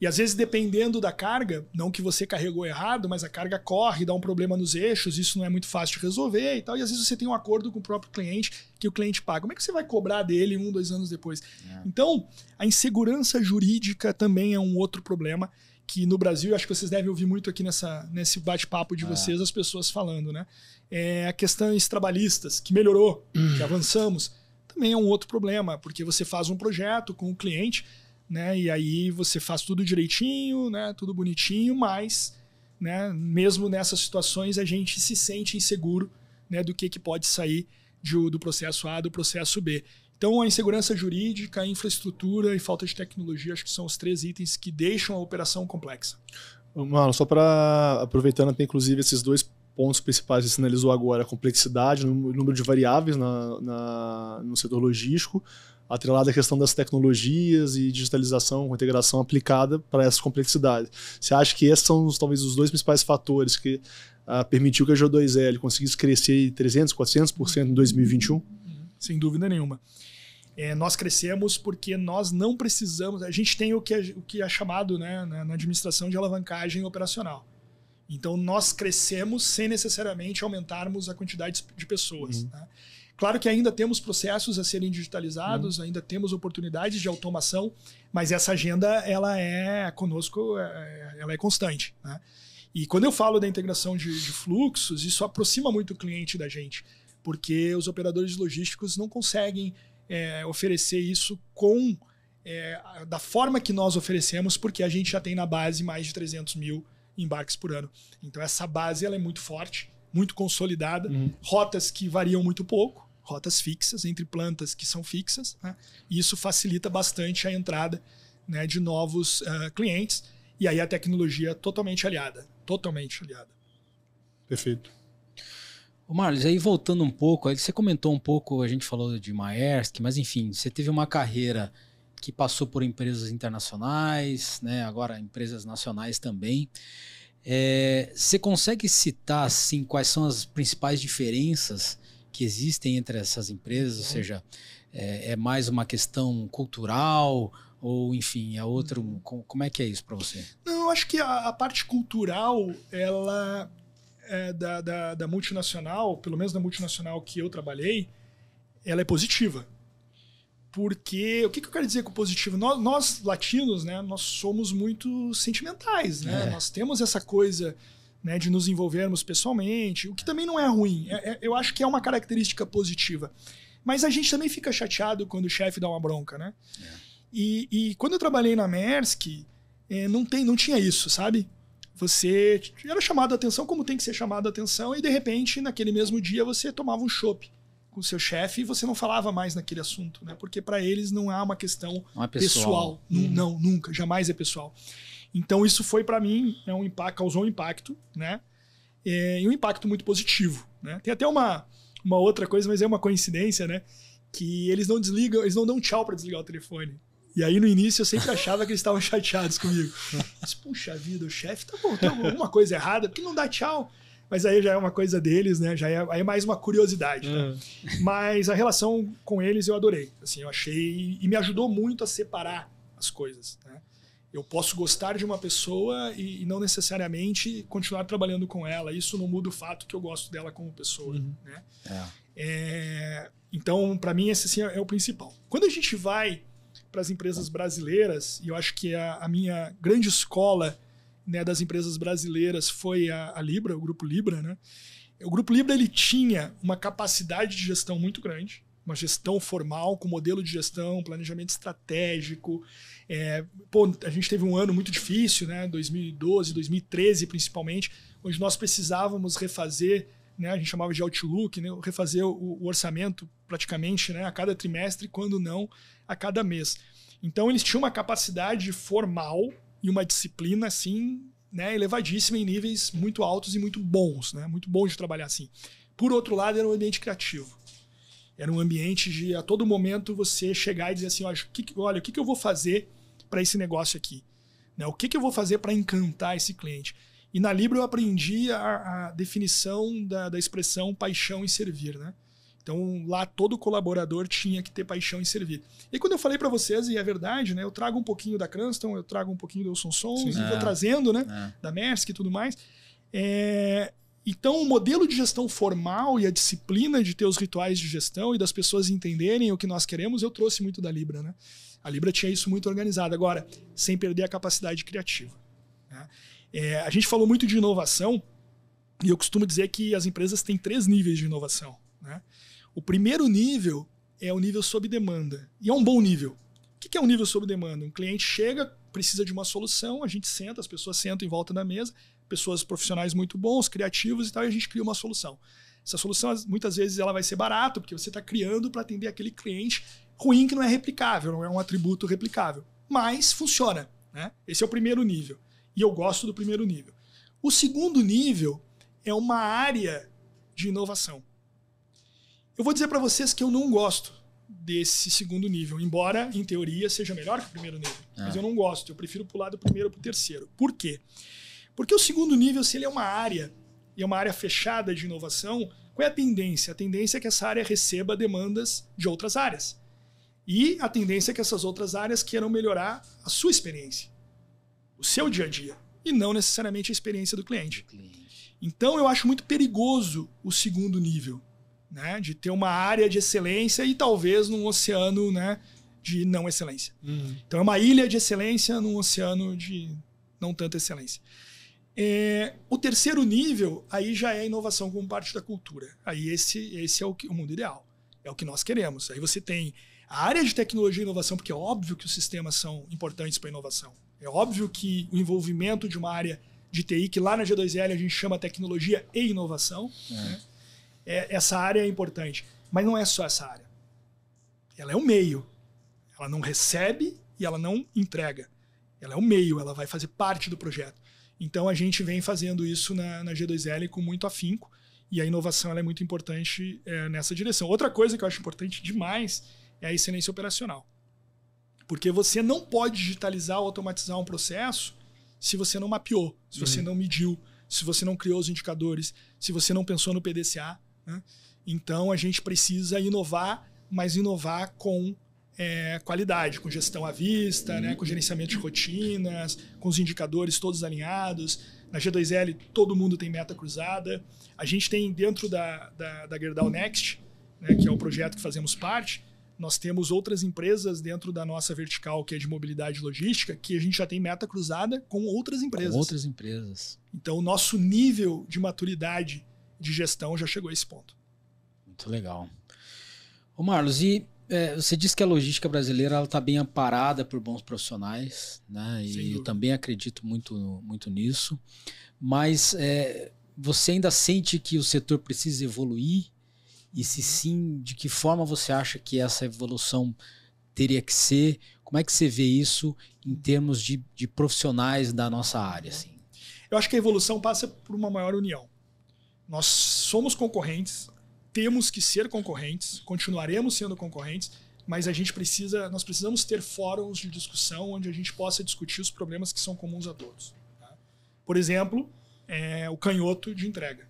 Speaker 1: E às vezes, dependendo da carga, não que você carregou errado, mas a carga corre, dá um problema nos eixos, isso não é muito fácil de resolver e tal. E às vezes você tem um acordo com o próprio cliente que o cliente paga. Como é que você vai cobrar dele um, dois anos depois? É. Então, a insegurança jurídica também é um outro problema que no Brasil, acho que vocês devem ouvir muito aqui nessa, nesse bate-papo de ah. vocês, as pessoas falando, né? É, questões é trabalhistas, que melhorou, hum. que avançamos, também é um outro problema, porque você faz um projeto com o cliente, né? E aí você faz tudo direitinho, né? Tudo bonitinho, mas, né? Mesmo nessas situações, a gente se sente inseguro, né? Do que, que pode sair de, do processo A, do processo B. Então, a insegurança jurídica, a infraestrutura e falta de tecnologia, acho que são os três itens que deixam a operação complexa.
Speaker 3: Mano, só para aproveitando, tem inclusive esses dois pontos principais que você sinalizou agora: a complexidade, o número de variáveis na, na, no setor logístico, atrelada à questão das tecnologias e digitalização com integração aplicada para essas complexidades. Você acha que esses são talvez os dois principais fatores que ah, permitiu que a G2L conseguisse crescer 300, 400% em 2021?
Speaker 1: Sem dúvida nenhuma. É, nós crescemos porque nós não precisamos. A gente tem o que é, o que é chamado né, na administração de alavancagem operacional. Então, nós crescemos sem necessariamente aumentarmos a quantidade de pessoas. Uhum. Né? Claro que ainda temos processos a serem digitalizados, uhum. ainda temos oportunidades de automação, mas essa agenda ela é conosco, é, ela é constante. Né? E quando eu falo da integração de, de fluxos, isso aproxima muito o cliente da gente, porque os operadores logísticos não conseguem é, oferecer isso com é, da forma que nós oferecemos, porque a gente já tem na base mais de 300 mil embarques por ano. Então essa base ela é muito forte, muito consolidada, uhum. rotas que variam muito pouco, rotas fixas entre plantas que são fixas, né? e isso facilita bastante a entrada né, de novos uh, clientes. E aí a tecnologia é totalmente aliada, totalmente aliada.
Speaker 2: Perfeito. Marlos, aí voltando um pouco, aí você comentou um pouco, a gente falou de Maersk, mas enfim, você teve uma carreira que passou por empresas internacionais, né, agora empresas nacionais também. É, você consegue citar assim, quais são as principais diferenças que existem entre essas empresas? Ou uhum. seja, é, é mais uma questão cultural ou, enfim, é outro. Uhum. Como é que é isso para você?
Speaker 1: Não, eu acho que a, a parte cultural ela é, da, da, da, multinacional, pelo menos da multinacional que eu trabalhei, ela é positiva. Porque o que, que eu quero dizer com positivo? Nós, nós, latinos, né, nós somos muito sentimentais, né? É. Nós temos essa coisa né, de nos envolvermos pessoalmente, o que também não é ruim. É, é eu acho que é uma característica positiva. Mas a gente também fica chateado quando o chefe dá uma bronca, né? É. E, e, quando eu trabalhei na Maersk, é, não, tem, não tinha isso, sabe? você era chamado a atenção como tem que ser chamado a atenção, e de repente, naquele mesmo dia, você tomava um chope com seu chefe e você não falava mais naquele assunto, né? Porque para eles não há uma questão é pessoal. pessoal. Hum. Não, nunca, jamais é pessoal. Então isso foi para mim, é um impacto, causou um impacto, né? É, e um impacto muito positivo, né? Tem até uma, uma outra coisa, mas é uma coincidência, né? Que eles não desligam, eles não dão tchau para desligar o telefone. E aí no início eu sempre achava que eles estavam chateados comigo. Mas, puxa vida, o chefe tá bom, tem tá alguma coisa errada, porque não dá tchau. Mas aí já é uma coisa deles, né? Já é, aí é mais uma curiosidade. Né? É. Mas a relação com eles eu adorei. Assim, eu achei. E me ajudou muito a separar as coisas. Né? Eu posso gostar de uma pessoa e, e, não necessariamente continuar trabalhando com ela. Isso não muda o fato que eu gosto dela como pessoa. Uhum. Né? É. é então, para mim, esse assim, é o principal. Quando a gente vai para as empresas brasileiras, e eu acho que a, a minha grande escola né, das empresas brasileiras foi a, a, Libra, o Grupo Libra. Né? O Grupo Libra ele tinha uma capacidade de gestão muito grande, uma gestão formal, com modelo de gestão, planejamento estratégico. É, pô, a gente teve um ano muito difícil, né, 2012, 2013 principalmente, onde nós precisávamos refazer né, a gente chamava de Outlook, né, refazer o, o orçamento praticamente né, a cada trimestre, quando não a cada mês. Então eles tinham uma capacidade formal e uma disciplina assim, né, elevadíssima em níveis muito altos e muito bons, né, muito bom de trabalhar assim. Por outro lado, era um ambiente criativo. Era um ambiente de a todo momento você chegar e dizer assim, olha, o que, olha, o que eu vou fazer para esse negócio aqui? Né, o que, que eu vou fazer para encantar esse cliente? E na Libra eu aprendi a, a definição da, da expressão paixão e servir, né? Então lá todo colaborador tinha que ter paixão em servir. E quando eu falei para vocês, e é verdade, né? Eu trago um pouquinho da Cranston, eu trago um pouquinho do Wilson Sons, Sim, e vou é. trazendo, né? É. Da Mersk e tudo mais. É, então, o modelo de gestão formal e a disciplina de ter os rituais de gestão e das pessoas entenderem o que nós queremos, eu trouxe muito da Libra. Né? A Libra tinha isso muito organizado. Agora, sem perder a capacidade criativa. Né? É, a gente falou muito de inovação e eu costumo dizer que as empresas têm três níveis de inovação. Né? O primeiro nível é o nível sob demanda. E é um bom nível. O que é um nível sob demanda? Um cliente chega, precisa de uma solução, a gente senta, as pessoas sentam em volta da mesa, pessoas profissionais muito bons, criativos e tal, e a gente cria uma solução. Essa solução, muitas vezes, ela vai ser barata, porque você está criando para atender aquele cliente ruim que não é replicável, não é um atributo replicável. Mas funciona. Né? Esse é o primeiro nível. E eu gosto do primeiro nível. O segundo nível é uma área de inovação. Eu vou dizer para vocês que eu não gosto desse segundo nível, embora em teoria seja melhor que o primeiro nível. Ah. Mas eu não gosto, eu prefiro pular do primeiro para o terceiro. Por quê? Porque o segundo nível, se ele é uma área e é uma área fechada de inovação, qual é a tendência? A tendência é que essa área receba demandas de outras áreas. E a tendência é que essas outras áreas queiram melhorar a sua experiência, o seu dia a dia, e não necessariamente a experiência do cliente. Então eu acho muito perigoso o segundo nível né? De ter uma área de excelência e talvez num oceano, né? De não excelência. Uhum. Então é uma ilha de excelência num oceano de não tanta excelência. É, o terceiro nível aí já é a inovação como parte da cultura. Aí esse, esse é o, que, o mundo ideal. É o que nós queremos. Aí você tem a área de tecnologia e inovação, porque é óbvio que os sistemas são importantes para a inovação. É óbvio que o envolvimento de uma área de TI, que lá na G2L a gente chama tecnologia e inovação, é. né? é, essa área é importante. Mas não é só essa área. Ela é o meio. Ela não recebe e ela não entrega. Ela é o meio, ela vai fazer parte do projeto. Então a gente vem fazendo isso na, na G2L com muito afinco e a inovação é muito importante é, nessa direção. Outra coisa que eu acho importante demais é a excelência operacional. Porque você não pode digitalizar ou automatizar um processo se você não mapeou, se uhum. você não mediu, se você não criou os indicadores, se você não pensou no PDCA. Né? Então a gente precisa inovar, mas inovar com é, qualidade, com gestão à vista, né? com gerenciamento de rotinas, com os indicadores todos alinhados. Na G2L todo mundo tem meta cruzada. A gente tem dentro da, da, da Gerdau Next, né, que é o projeto que fazemos parte, nós temos outras empresas dentro da nossa vertical, que é de mobilidade e logística, que a gente já tem meta cruzada com outras empresas. Com outras
Speaker 2: empresas.
Speaker 1: Então, o nosso nível de maturidade de gestão já chegou a esse ponto.
Speaker 2: Muito legal. Ô Marlos, e é, você disse que a logística brasileira está bem amparada por bons profissionais, né? E eu também acredito muito, muito nisso. Mas é, você ainda sente que o setor precisa evoluir? E se uhum. sim, de que forma você acha que essa evolução teria que ser? Como é que você vê isso em termos de, de profissionais da nossa área? Assim? Eu
Speaker 1: acho que a evolução passa por uma maior união. Nós somos concorrentes, temos que ser concorrentes, continuaremos sendo concorrentes, mas a gente precisa, nós precisamos ter fóruns de discussão onde a gente possa discutir os problemas que são comuns a todos. Tá? Por exemplo, é, o canhoto de entrega.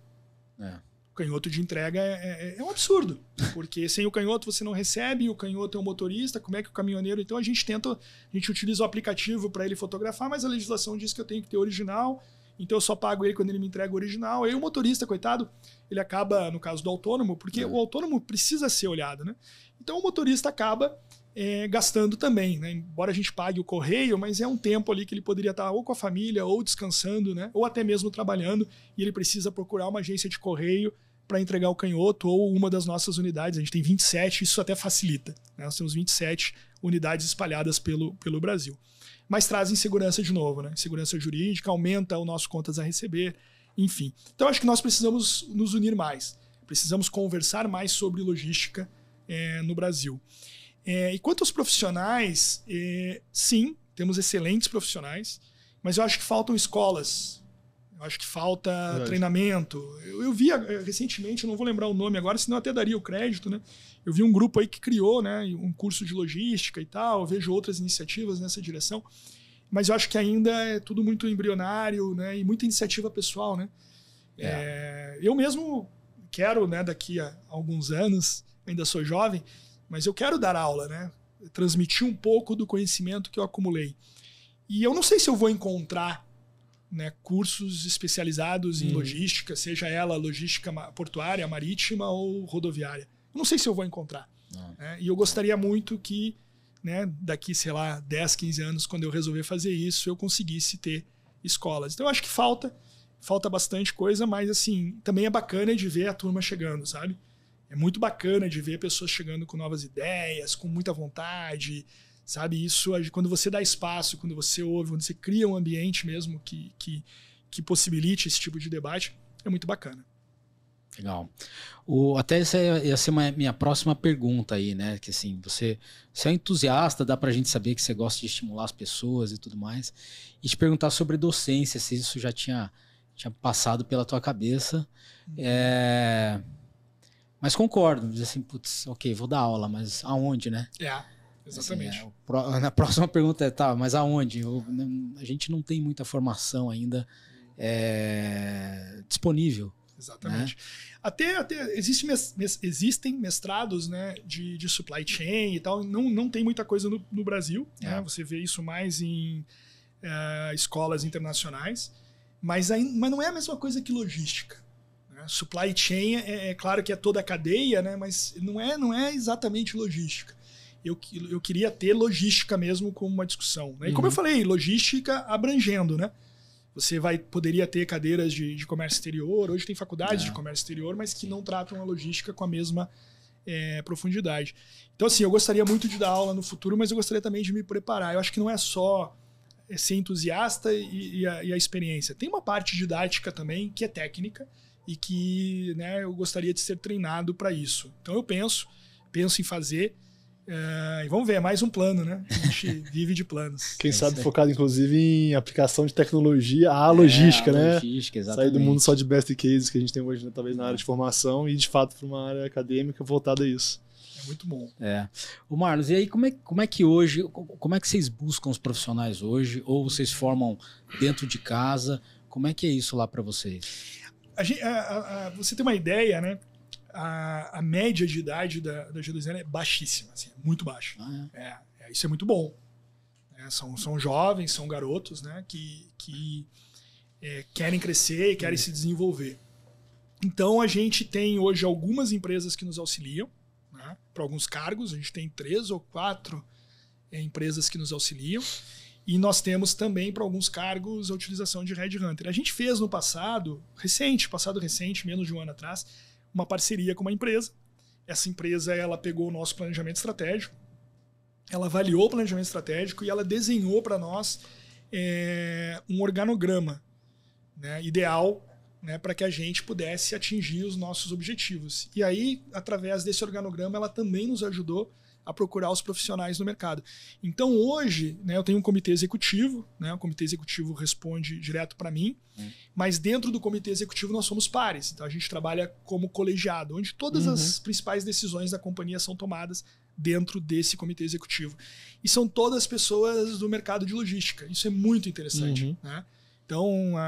Speaker 1: É. O canhoto de entrega é, é, é, é um absurdo, porque sem o canhoto você não recebe, o canhoto é um motorista, como é que o caminhoneiro. Então a gente tenta, a gente utiliza o aplicativo para ele fotografar, mas a legislação diz que eu tenho que ter original, então eu só pago ele quando ele me entrega o original. Aí o motorista, coitado, ele acaba, no caso do autônomo, porque é. o autônomo precisa ser olhado, né? Então o motorista acaba é, gastando também, né? Embora a gente pague o correio, mas é um tempo ali que ele poderia estar ou com a família, ou descansando, né? Ou até mesmo trabalhando, e ele precisa procurar uma agência de correio para entregar o canhoto ou uma das nossas unidades. A gente tem 27, isso até facilita. Né? Nós temos 27 unidades espalhadas pelo, pelo Brasil mas trazem segurança de novo, né? Insegurança jurídica, aumenta o nosso contas a receber, enfim. Então acho que nós precisamos nos unir mais, precisamos conversar mais sobre logística é, no Brasil. É, e quanto aos profissionais, é, sim, temos excelentes profissionais, mas eu acho que faltam escolas Acho que falta treinamento. Eu, eu vi eh, recentemente, não vou lembrar o nome agora, senão até daria o crédito, né? Eu vi um grupo aí que criou, né, um curso de logística e tal. Eu vejo outras iniciativas nessa direção, mas eu acho que ainda é tudo muito embrionário, né, e muita iniciativa pessoal, né? É. É, eu mesmo quero, né, daqui a alguns anos, ainda sou jovem, mas eu quero dar aula, né? Transmitir um pouco do conhecimento que eu acumulei. E eu não sei se eu vou encontrar né, cursos especializados em uhum. logística, seja ela logística portuária, marítima ou rodoviária. Não sei se eu vou encontrar. Ah. Né? E eu gostaria muito que, né, daqui, sei lá, 10, 15 anos, quando eu resolver fazer isso, eu conseguisse ter escolas. Então, eu acho que falta, falta bastante coisa, mas, assim, também é bacana de ver a turma chegando, sabe? É muito bacana de ver pessoas chegando com novas ideias, com muita vontade, sabe? Isso, quando você dá espaço, quando você ouve, quando você cria um ambiente mesmo que, que, que possibilite esse tipo de debate, é muito bacana.
Speaker 2: Legal. O, até essa ia ser uma, minha próxima pergunta aí, né? Que assim, você, você é entusiasta, dá pra gente saber que você gosta de estimular as pessoas e tudo mais. E te perguntar sobre docência, se isso já tinha, tinha passado pela tua cabeça. Uhum. É... Mas concordo, assim, putz, ok, vou dar aula, mas aonde, né? É. Exatamente. Assim, é, na próxima pergunta é, tá, mas aonde? Eu, a gente não tem muita formação ainda é, disponível. Exatamente. Né? Até, até existe mes, mes,
Speaker 1: existem mestrados né, de, de supply chain e tal, não, não tem muita coisa no, no Brasil. Né? É. Né? Você vê isso mais em é, escolas internacionais, mas, aí, mas não é a mesma coisa que logística. Né? Supply chain é, é claro que é toda a cadeia, né, mas não é, não é exatamente logística eu, eu queria ter logística mesmo como uma discussão. Né? E como eu uhum. falei, logística abrangendo, né? Você vai, poderia ter cadeiras de, de comércio exterior, hoje tem faculdades é. de comércio exterior, mas que não tratam a logística com a mesma é, profundidade. Então, assim, eu gostaria muito de dar aula no futuro, mas eu gostaria também de me preparar. Eu acho que não é só é, ser entusiasta e, e, a, e a experiência. Tem uma parte didática também, que é técnica, e que né, eu gostaria de ser treinado para isso. Então, eu penso, penso em fazer é, e vamos ver, é mais um plano, né? A gente
Speaker 3: vive de planos. Quem é sabe focado, inclusive, em aplicação de tecnologia à logística, é, a né? Logística, exatamente. Sair do mundo só de best cases que a gente tem hoje, né, talvez na área de formação, e de fato para uma área acadêmica
Speaker 2: voltada a isso. É muito bom. É. o Marlos, e aí como é, como é que hoje, como é que vocês buscam os profissionais hoje? Ou vocês formam dentro de casa? Como é que é isso lá para vocês?
Speaker 1: A gente, a, a, você tem uma ideia, né? a, a média de idade da, da G2N é baixíssima, assim, é muito baixa. Ah, é? é. É, isso é muito bom. É, são, são jovens, são garotos né, que, que querem crescer, querem se desenvolver. Então a gente tem hoje algumas empresas que nos auxiliam né, para alguns cargos, a gente tem três ou quatro empresas que nos auxiliam. E nós temos também para alguns cargos a utilização de Red Hunter. A gente fez no passado, recente, passado recente, menos de um ano atrás, uma parceria com uma empresa. Essa empresa ela pegou o nosso planejamento estratégico, ela avaliou o planejamento estratégico e ela desenhou para nós é, um organograma né, ideal né, para que a gente pudesse atingir os nossos objetivos. E aí, através desse organograma, ela também nos ajudou a procurar os profissionais no mercado. Então hoje, né, eu tenho um comitê executivo, né, o comitê executivo responde direto para mim, uhum. mas dentro do comitê executivo nós somos pares, então a gente trabalha como colegiado, onde todas uhum. as principais decisões da companhia são tomadas dentro desse comitê executivo. E são todas pessoas do mercado de logística, isso é muito interessante, uhum. né? Então, a,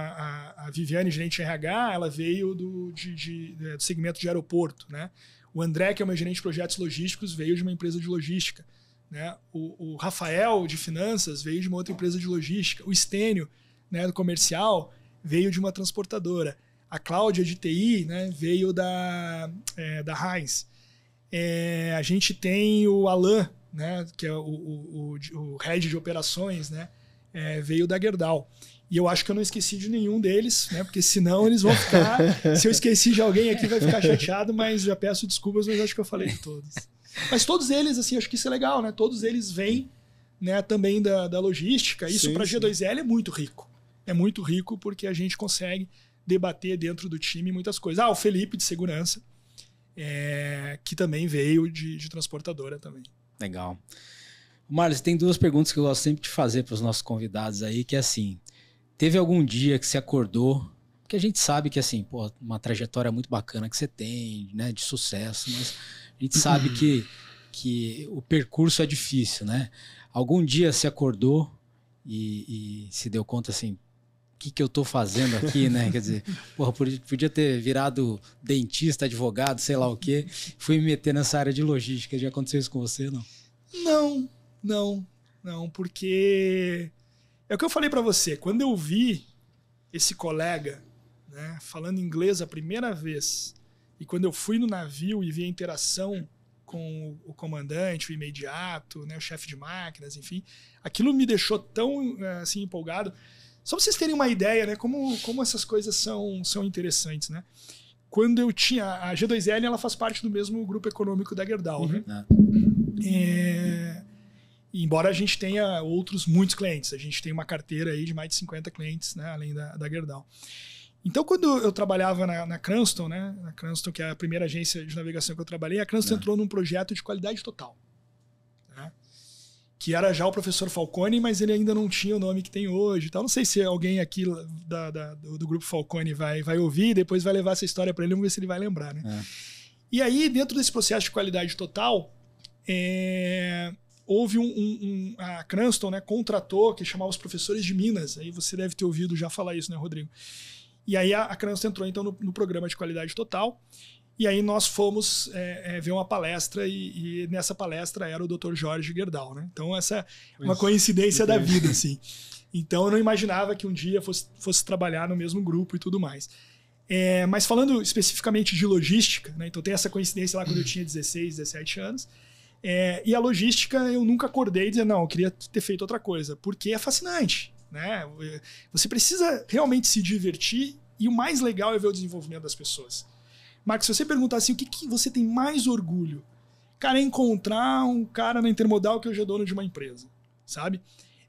Speaker 1: a, a Viviane, gerente RH, ela veio do, de, de, né, do segmento de aeroporto, né? O André, que é o meu gerente de projetos logísticos, veio de uma empresa de logística. Né? O, o Rafael, de finanças, veio de uma outra empresa de logística. O Estênio, né, do comercial, veio de uma transportadora. A Cláudia, de TI, né, veio da, é, da Heinz. É, a gente tem o Alan, né, que é o, o, o, o head de operações, né, é, veio da Gerdau. E eu acho que eu não esqueci de nenhum deles, né? Porque senão eles vão ficar. se eu esqueci de alguém aqui, vai ficar chateado, mas já peço desculpas, mas acho que eu falei de todos. Mas todos eles, assim, acho que isso é legal, né? Todos eles vêm né, também da, da logística. Isso para G2L é muito rico. É muito rico porque a gente consegue debater dentro do time muitas coisas. Ah, o Felipe de segurança, é, que também veio de, de transportadora também.
Speaker 2: Legal. Marlos, tem duas perguntas que eu gosto sempre de fazer para os nossos convidados aí, que é assim. Teve algum dia que você acordou? Porque a gente sabe que, assim, pô, uma trajetória muito bacana que você tem, né, de sucesso, mas a gente sabe que, que o percurso é difícil, né? Algum dia você acordou e, e se deu conta, assim, o que, que eu tô fazendo aqui, né? Quer dizer, porra, podia ter virado dentista, advogado, sei lá o quê. Fui me meter nessa área de logística. Já aconteceu isso com você, não?
Speaker 1: Não, não, não, porque é o que eu falei para você. Quando eu vi esse colega né, falando inglês a primeira vez, e quando eu fui no navio e vi a interação com o comandante, o imediato, né, o chefe de máquinas, enfim, aquilo me deixou tão eh, assim empolgado. Só pra vocês terem uma ideia, né, como, como essas coisas são, são interessantes, né? Quando eu tinha a G2L, ela faz parte do mesmo grupo econômico da Gerdau, né. uhum. né? É... E embora a gente tenha outros muitos clientes, a gente tem uma carteira aí de mais de 50 clientes, né, além da, da Gerdau. Então, quando eu trabalhava na, na Cranston, né, na Cranston, que é a primeira agência de navegação que eu trabalhei, a Cranston é. entrou num projeto de qualidade total. Né, que era já o professor Falcone, mas ele ainda não tinha o nome que tem hoje. Então, não sei se alguém aqui da, da, do, do, grupo Falcone vai, vai ouvir, depois vai levar essa história para ele, vamos ver se ele vai lembrar. Né? É. E aí, dentro desse processo de qualidade total, é, houve um, um, um, a Cranston, né, contratou que chamava os professores de Minas. Aí você deve ter ouvido já falar isso, né, Rodrigo? E aí a, a Cranston entrou então no, no, programa de qualidade total. E aí nós fomos é, é, ver uma palestra e, e, nessa palestra era o Dr. Jorge Gerdau, né? Então essa é uma coincidência da vida, assim. Então eu não imaginava que um dia fosse, fosse trabalhar no mesmo grupo e tudo mais. É, mas falando especificamente de logística, né? Então tem essa coincidência lá quando eu tinha 16, 17 anos. É, e a logística, eu nunca acordei e dizer, não, eu queria ter feito outra coisa, porque é fascinante. Né? Você precisa realmente se divertir e o mais legal é ver o desenvolvimento das pessoas. Marcos, se você perguntar assim, o que, que você tem mais orgulho? Cara, é encontrar um cara na intermodal que hoje é dono de uma empresa, sabe?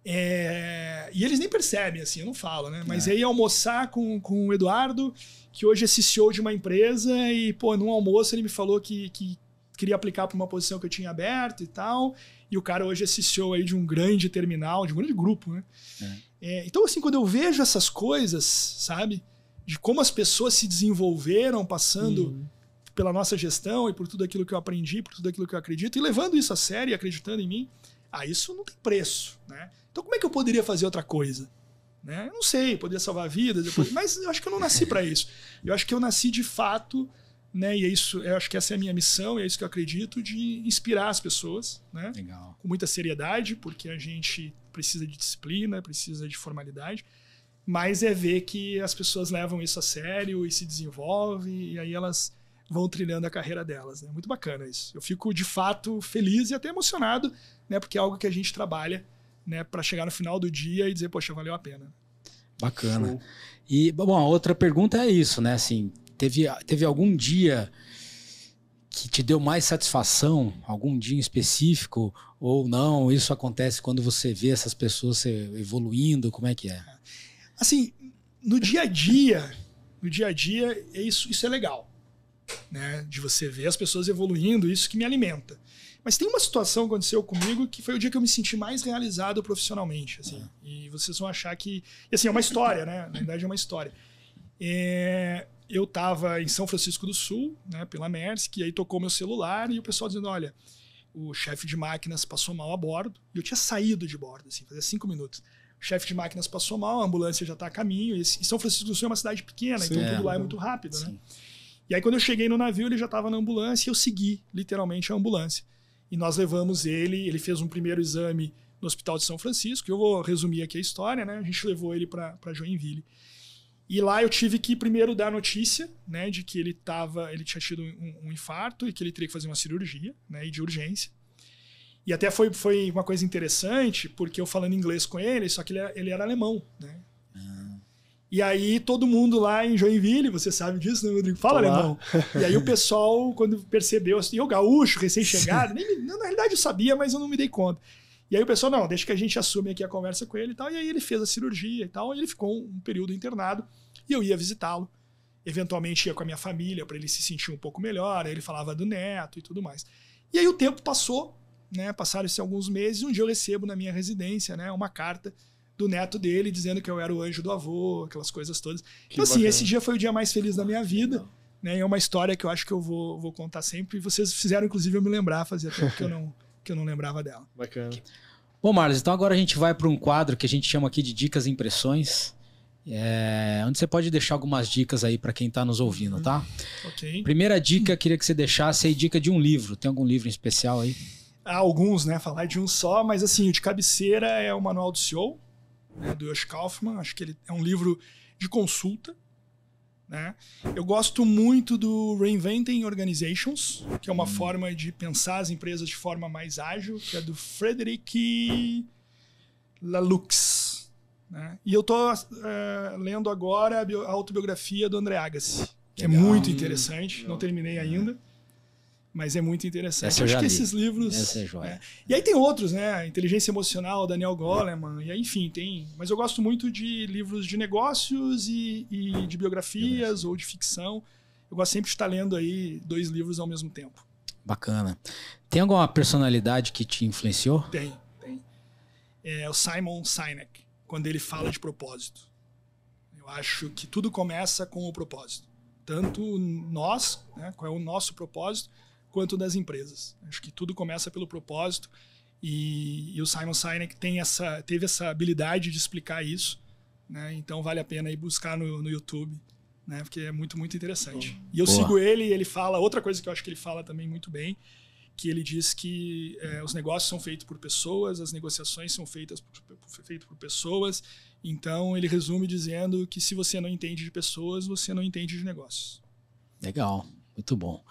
Speaker 1: É... E eles nem percebem, assim, eu não falo, né? Mas é. aí almoçar com, com o Eduardo, que hoje é CEO de uma empresa, e, pô, num almoço ele me falou que, que queria aplicar para uma posição que eu tinha aberto e tal. E o cara hoje é CEO aí de um grande terminal, de um grande grupo, né? É. É, então, assim, quando eu vejo essas coisas, sabe? De como as pessoas se desenvolveram passando uhum. pela nossa gestão e por tudo aquilo que eu aprendi, por tudo aquilo que eu acredito, e levando isso a sério e acreditando em mim, ah, isso não tem preço, né? Então, como é que eu poderia fazer outra coisa? Né? Eu não sei, poderia salvar vidas, depois, mas eu acho que eu não nasci para isso. Eu acho que eu nasci de fato né? E é isso, eu acho que essa é a minha missão, é isso que eu acredito, de inspirar as pessoas, né? Legal. Com muita seriedade, porque a gente precisa de disciplina, precisa de formalidade, mas é ver que as pessoas levam isso a sério e se desenvolvem, e aí elas vão trilhando a carreira delas. É né? muito bacana isso. Eu fico, de fato, feliz e até emocionado, né? Porque é algo que a gente trabalha, né? Para chegar no final do dia e dizer, poxa, valeu a pena.
Speaker 2: Bacana. Show. E, bom, a outra pergunta é isso, né? Assim, teve, teve algum dia que te deu mais satisfação, algum dia em específico, ou não? Isso acontece quando você vê essas pessoas evoluindo? Como é que é? Assim, no dia a dia,
Speaker 1: no dia a dia, é isso, isso é legal. Né? De você ver as pessoas evoluindo, isso que me alimenta. Mas tem uma situação que aconteceu comigo que foi o dia que eu me senti mais realizado profissionalmente. Assim, é. E vocês vão achar que. E assim, é uma história, né? Na verdade, é uma história. É, eu estava em São Francisco do Sul, né, pela Maersk, e aí tocou meu celular e o pessoal dizendo, olha, o chefe de máquinas passou mal a bordo, e eu tinha saído de bordo, assim, fazia cinco minutos. O chefe de máquinas passou mal, a ambulância já está a caminho, e São Francisco do Sul é uma cidade pequena, Sim, então é, tudo lá é muito rápido, né? Sim. né? E aí quando eu cheguei no navio, ele já estava na ambulância, e eu segui, literalmente, a ambulância. E nós levamos ele, ele fez um primeiro exame no Hospital de São Francisco, eu vou resumir aqui a história, né? A gente levou ele para Joinville. E lá eu tive que primeiro dar a notícia, né, de que ele tava, ele tinha tido um, um, infarto e que ele teria que fazer uma cirurgia, né, e de urgência. E até foi, foi uma coisa interessante, porque eu falando inglês com ele, só que ele, ele era alemão, né? Ah. E aí todo mundo lá em Joinville, você sabe disso, né, Rodrigo? Fala Olá. alemão. E aí o pessoal, quando percebeu, assim, eu gaúcho, recém-chegado, na realidade eu sabia, mas eu não me dei conta. E aí o pessoal, não, deixa que a gente assume aqui a conversa com ele e tal. E aí ele fez a cirurgia e tal, e ele ficou um período internado e eu ia visitá-lo. Eventualmente ia com a minha família para ele se sentir um pouco melhor. Aí ele falava do neto e tudo mais. E aí o tempo passou, né? Passaram-se alguns meses. um dia eu recebo na minha residência, né, uma carta do neto dele dizendo que eu era o anjo do avô, aquelas coisas todas. Que então, bacana. assim, esse dia foi o dia mais feliz da minha vida. Né? É uma história que eu acho que eu vou, vou contar sempre. E vocês fizeram, inclusive, eu me lembrar, fazia tempo que eu não que eu não lembrava dela.
Speaker 2: Bacana. Bom, Marlos, então agora a gente vai para um quadro que a gente chama aqui de Dicas e Impressões. É, onde você pode deixar algumas dicas aí para quem está nos ouvindo, tá? Uhum. Okay. Primeira dica, queria que você deixasse aí dica de um livro. Tem algum livro em especial aí?
Speaker 1: Há alguns, né? Falar de um só, mas assim, o de cabeceira é o Manual do CEO, né, do Josh Kaufman. Acho que ele é um livro de consulta, né? Eu gosto muito do Reinventing Organizations, que é uma hum. forma de pensar as empresas de forma mais ágil, que é do Frederic Lalux. Né? E eu estou uh, lendo agora a, autobiografia do André Agassi, que é Legal. é muito hum, interessante, não terminei ainda mas é muito interessante. Essa eu Acho que li. esses livros. Essa é joia. É. E aí tem outros, né? Inteligência Emocional, Daniel Goleman, e aí, enfim, tem. Mas eu gosto muito de livros de negócios e, e de biografias ou de ficção. Eu gosto sempre de estar lendo aí dois livros ao mesmo tempo.
Speaker 2: Bacana. Tem alguma personalidade que te influenciou?
Speaker 1: Tem, tem. É o Simon Sinek, quando ele fala de propósito. Eu acho que tudo começa com o propósito. Tanto nós, né, qual é o nosso propósito, quanto das empresas. Acho que tudo começa pelo propósito e, e o Simon Sinek tem essa, teve essa habilidade de explicar isso, né? Então vale a pena ir buscar no, no YouTube, né? Porque é muito muito interessante. Bom, e eu boa. sigo ele, e ele fala outra coisa que eu acho que ele fala também muito bem, que ele diz que é, os negócios são feitos por pessoas, as negociações são feitas por, feitas por pessoas. Então ele resume dizendo que se você não entende de pessoas, você não entende de negócios.
Speaker 2: Legal, muito bom.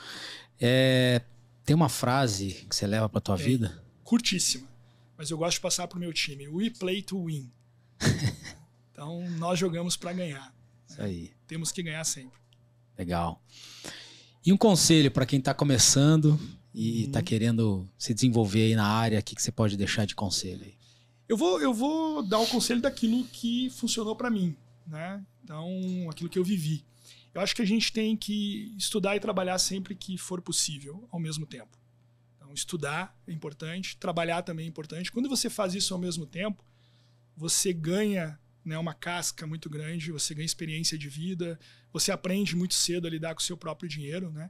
Speaker 2: É, tem uma frase que você leva para tua é, vida?
Speaker 1: Curtíssima. Mas eu gosto de passar pro meu time. We play to win. então, nós jogamos para ganhar. Né? Isso né? aí. Temos que ganhar sempre.
Speaker 2: Legal. E um conselho para quem está começando e está uhum. querendo se desenvolver aí na área, o que, que você pode deixar de conselho aí?
Speaker 1: Eu vou, eu vou dar o conselho daquilo que funcionou para mim, né? Então, aquilo que eu vivi. Eu acho que a gente tem que estudar e trabalhar sempre que for possível, ao mesmo tempo. Então, estudar é importante, trabalhar também é importante. Quando você faz isso ao mesmo tempo, você ganha né, uma casca muito grande, você ganha experiência de vida, você aprende muito cedo a lidar com o seu próprio dinheiro, né?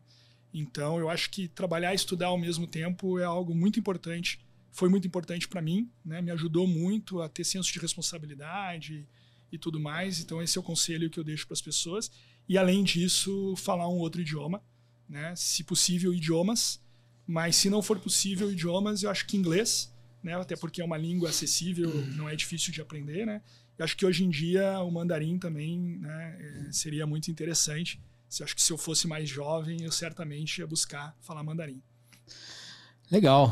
Speaker 1: Então, eu acho que trabalhar e estudar ao mesmo tempo é algo muito importante. Foi muito importante para mim, né? Me ajudou muito a ter senso de responsabilidade e tudo mais. Então, esse é o conselho que eu deixo para as pessoas. E além disso, falar um outro idioma, né? Se possível, idiomas. Mas se não for possível, idiomas, eu acho que inglês, né? Até porque é uma língua acessível, uhum. não é difícil de aprender, né? Eu acho que hoje em dia o mandarim também né, é, seria muito interessante. Se acho que se eu fosse mais jovem, eu certamente ia buscar falar mandarim.
Speaker 2: Legal.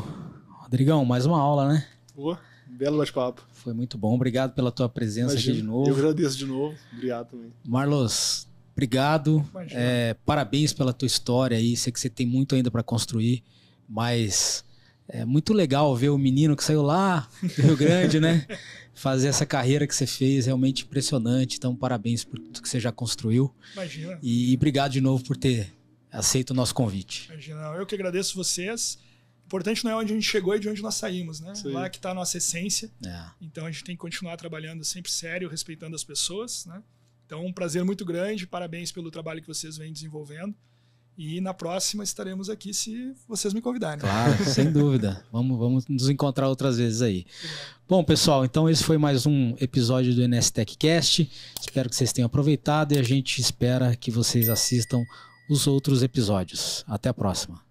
Speaker 2: Rodrigão, mais uma aula, né?
Speaker 3: Boa. Belo bate-papo.
Speaker 2: Foi muito bom. Obrigado pela tua presença Imagina. aqui de novo. Eu agradeço
Speaker 3: de novo. Obrigado também.
Speaker 2: Marlos, Obrigado. É, parabéns pela tua história aí. Sei que você tem muito ainda para construir, mas é muito legal ver o menino que saiu lá do Rio Grande, né? Fazer essa carreira que você fez, realmente impressionante. Então, parabéns por tudo que você já construiu. Imagina. E, e obrigado de novo por ter aceito o nosso convite.
Speaker 1: Imagina, eu que agradeço vocês. O importante não é onde a gente chegou e é de onde nós saímos, né? Sim. Lá que está a nossa essência. É. Então a gente tem que continuar trabalhando sempre sério, respeitando as pessoas, né? Então, um prazer muito grande, parabéns pelo trabalho que vocês vêm desenvolvendo. E na próxima estaremos aqui se vocês me convidarem. Claro, sem
Speaker 2: dúvida. Vamos, vamos nos encontrar outras vezes aí. Bom, pessoal, então esse foi mais um episódio do NS TechCast. Espero que vocês tenham aproveitado e a gente espera que vocês assistam os outros episódios. Até a próxima.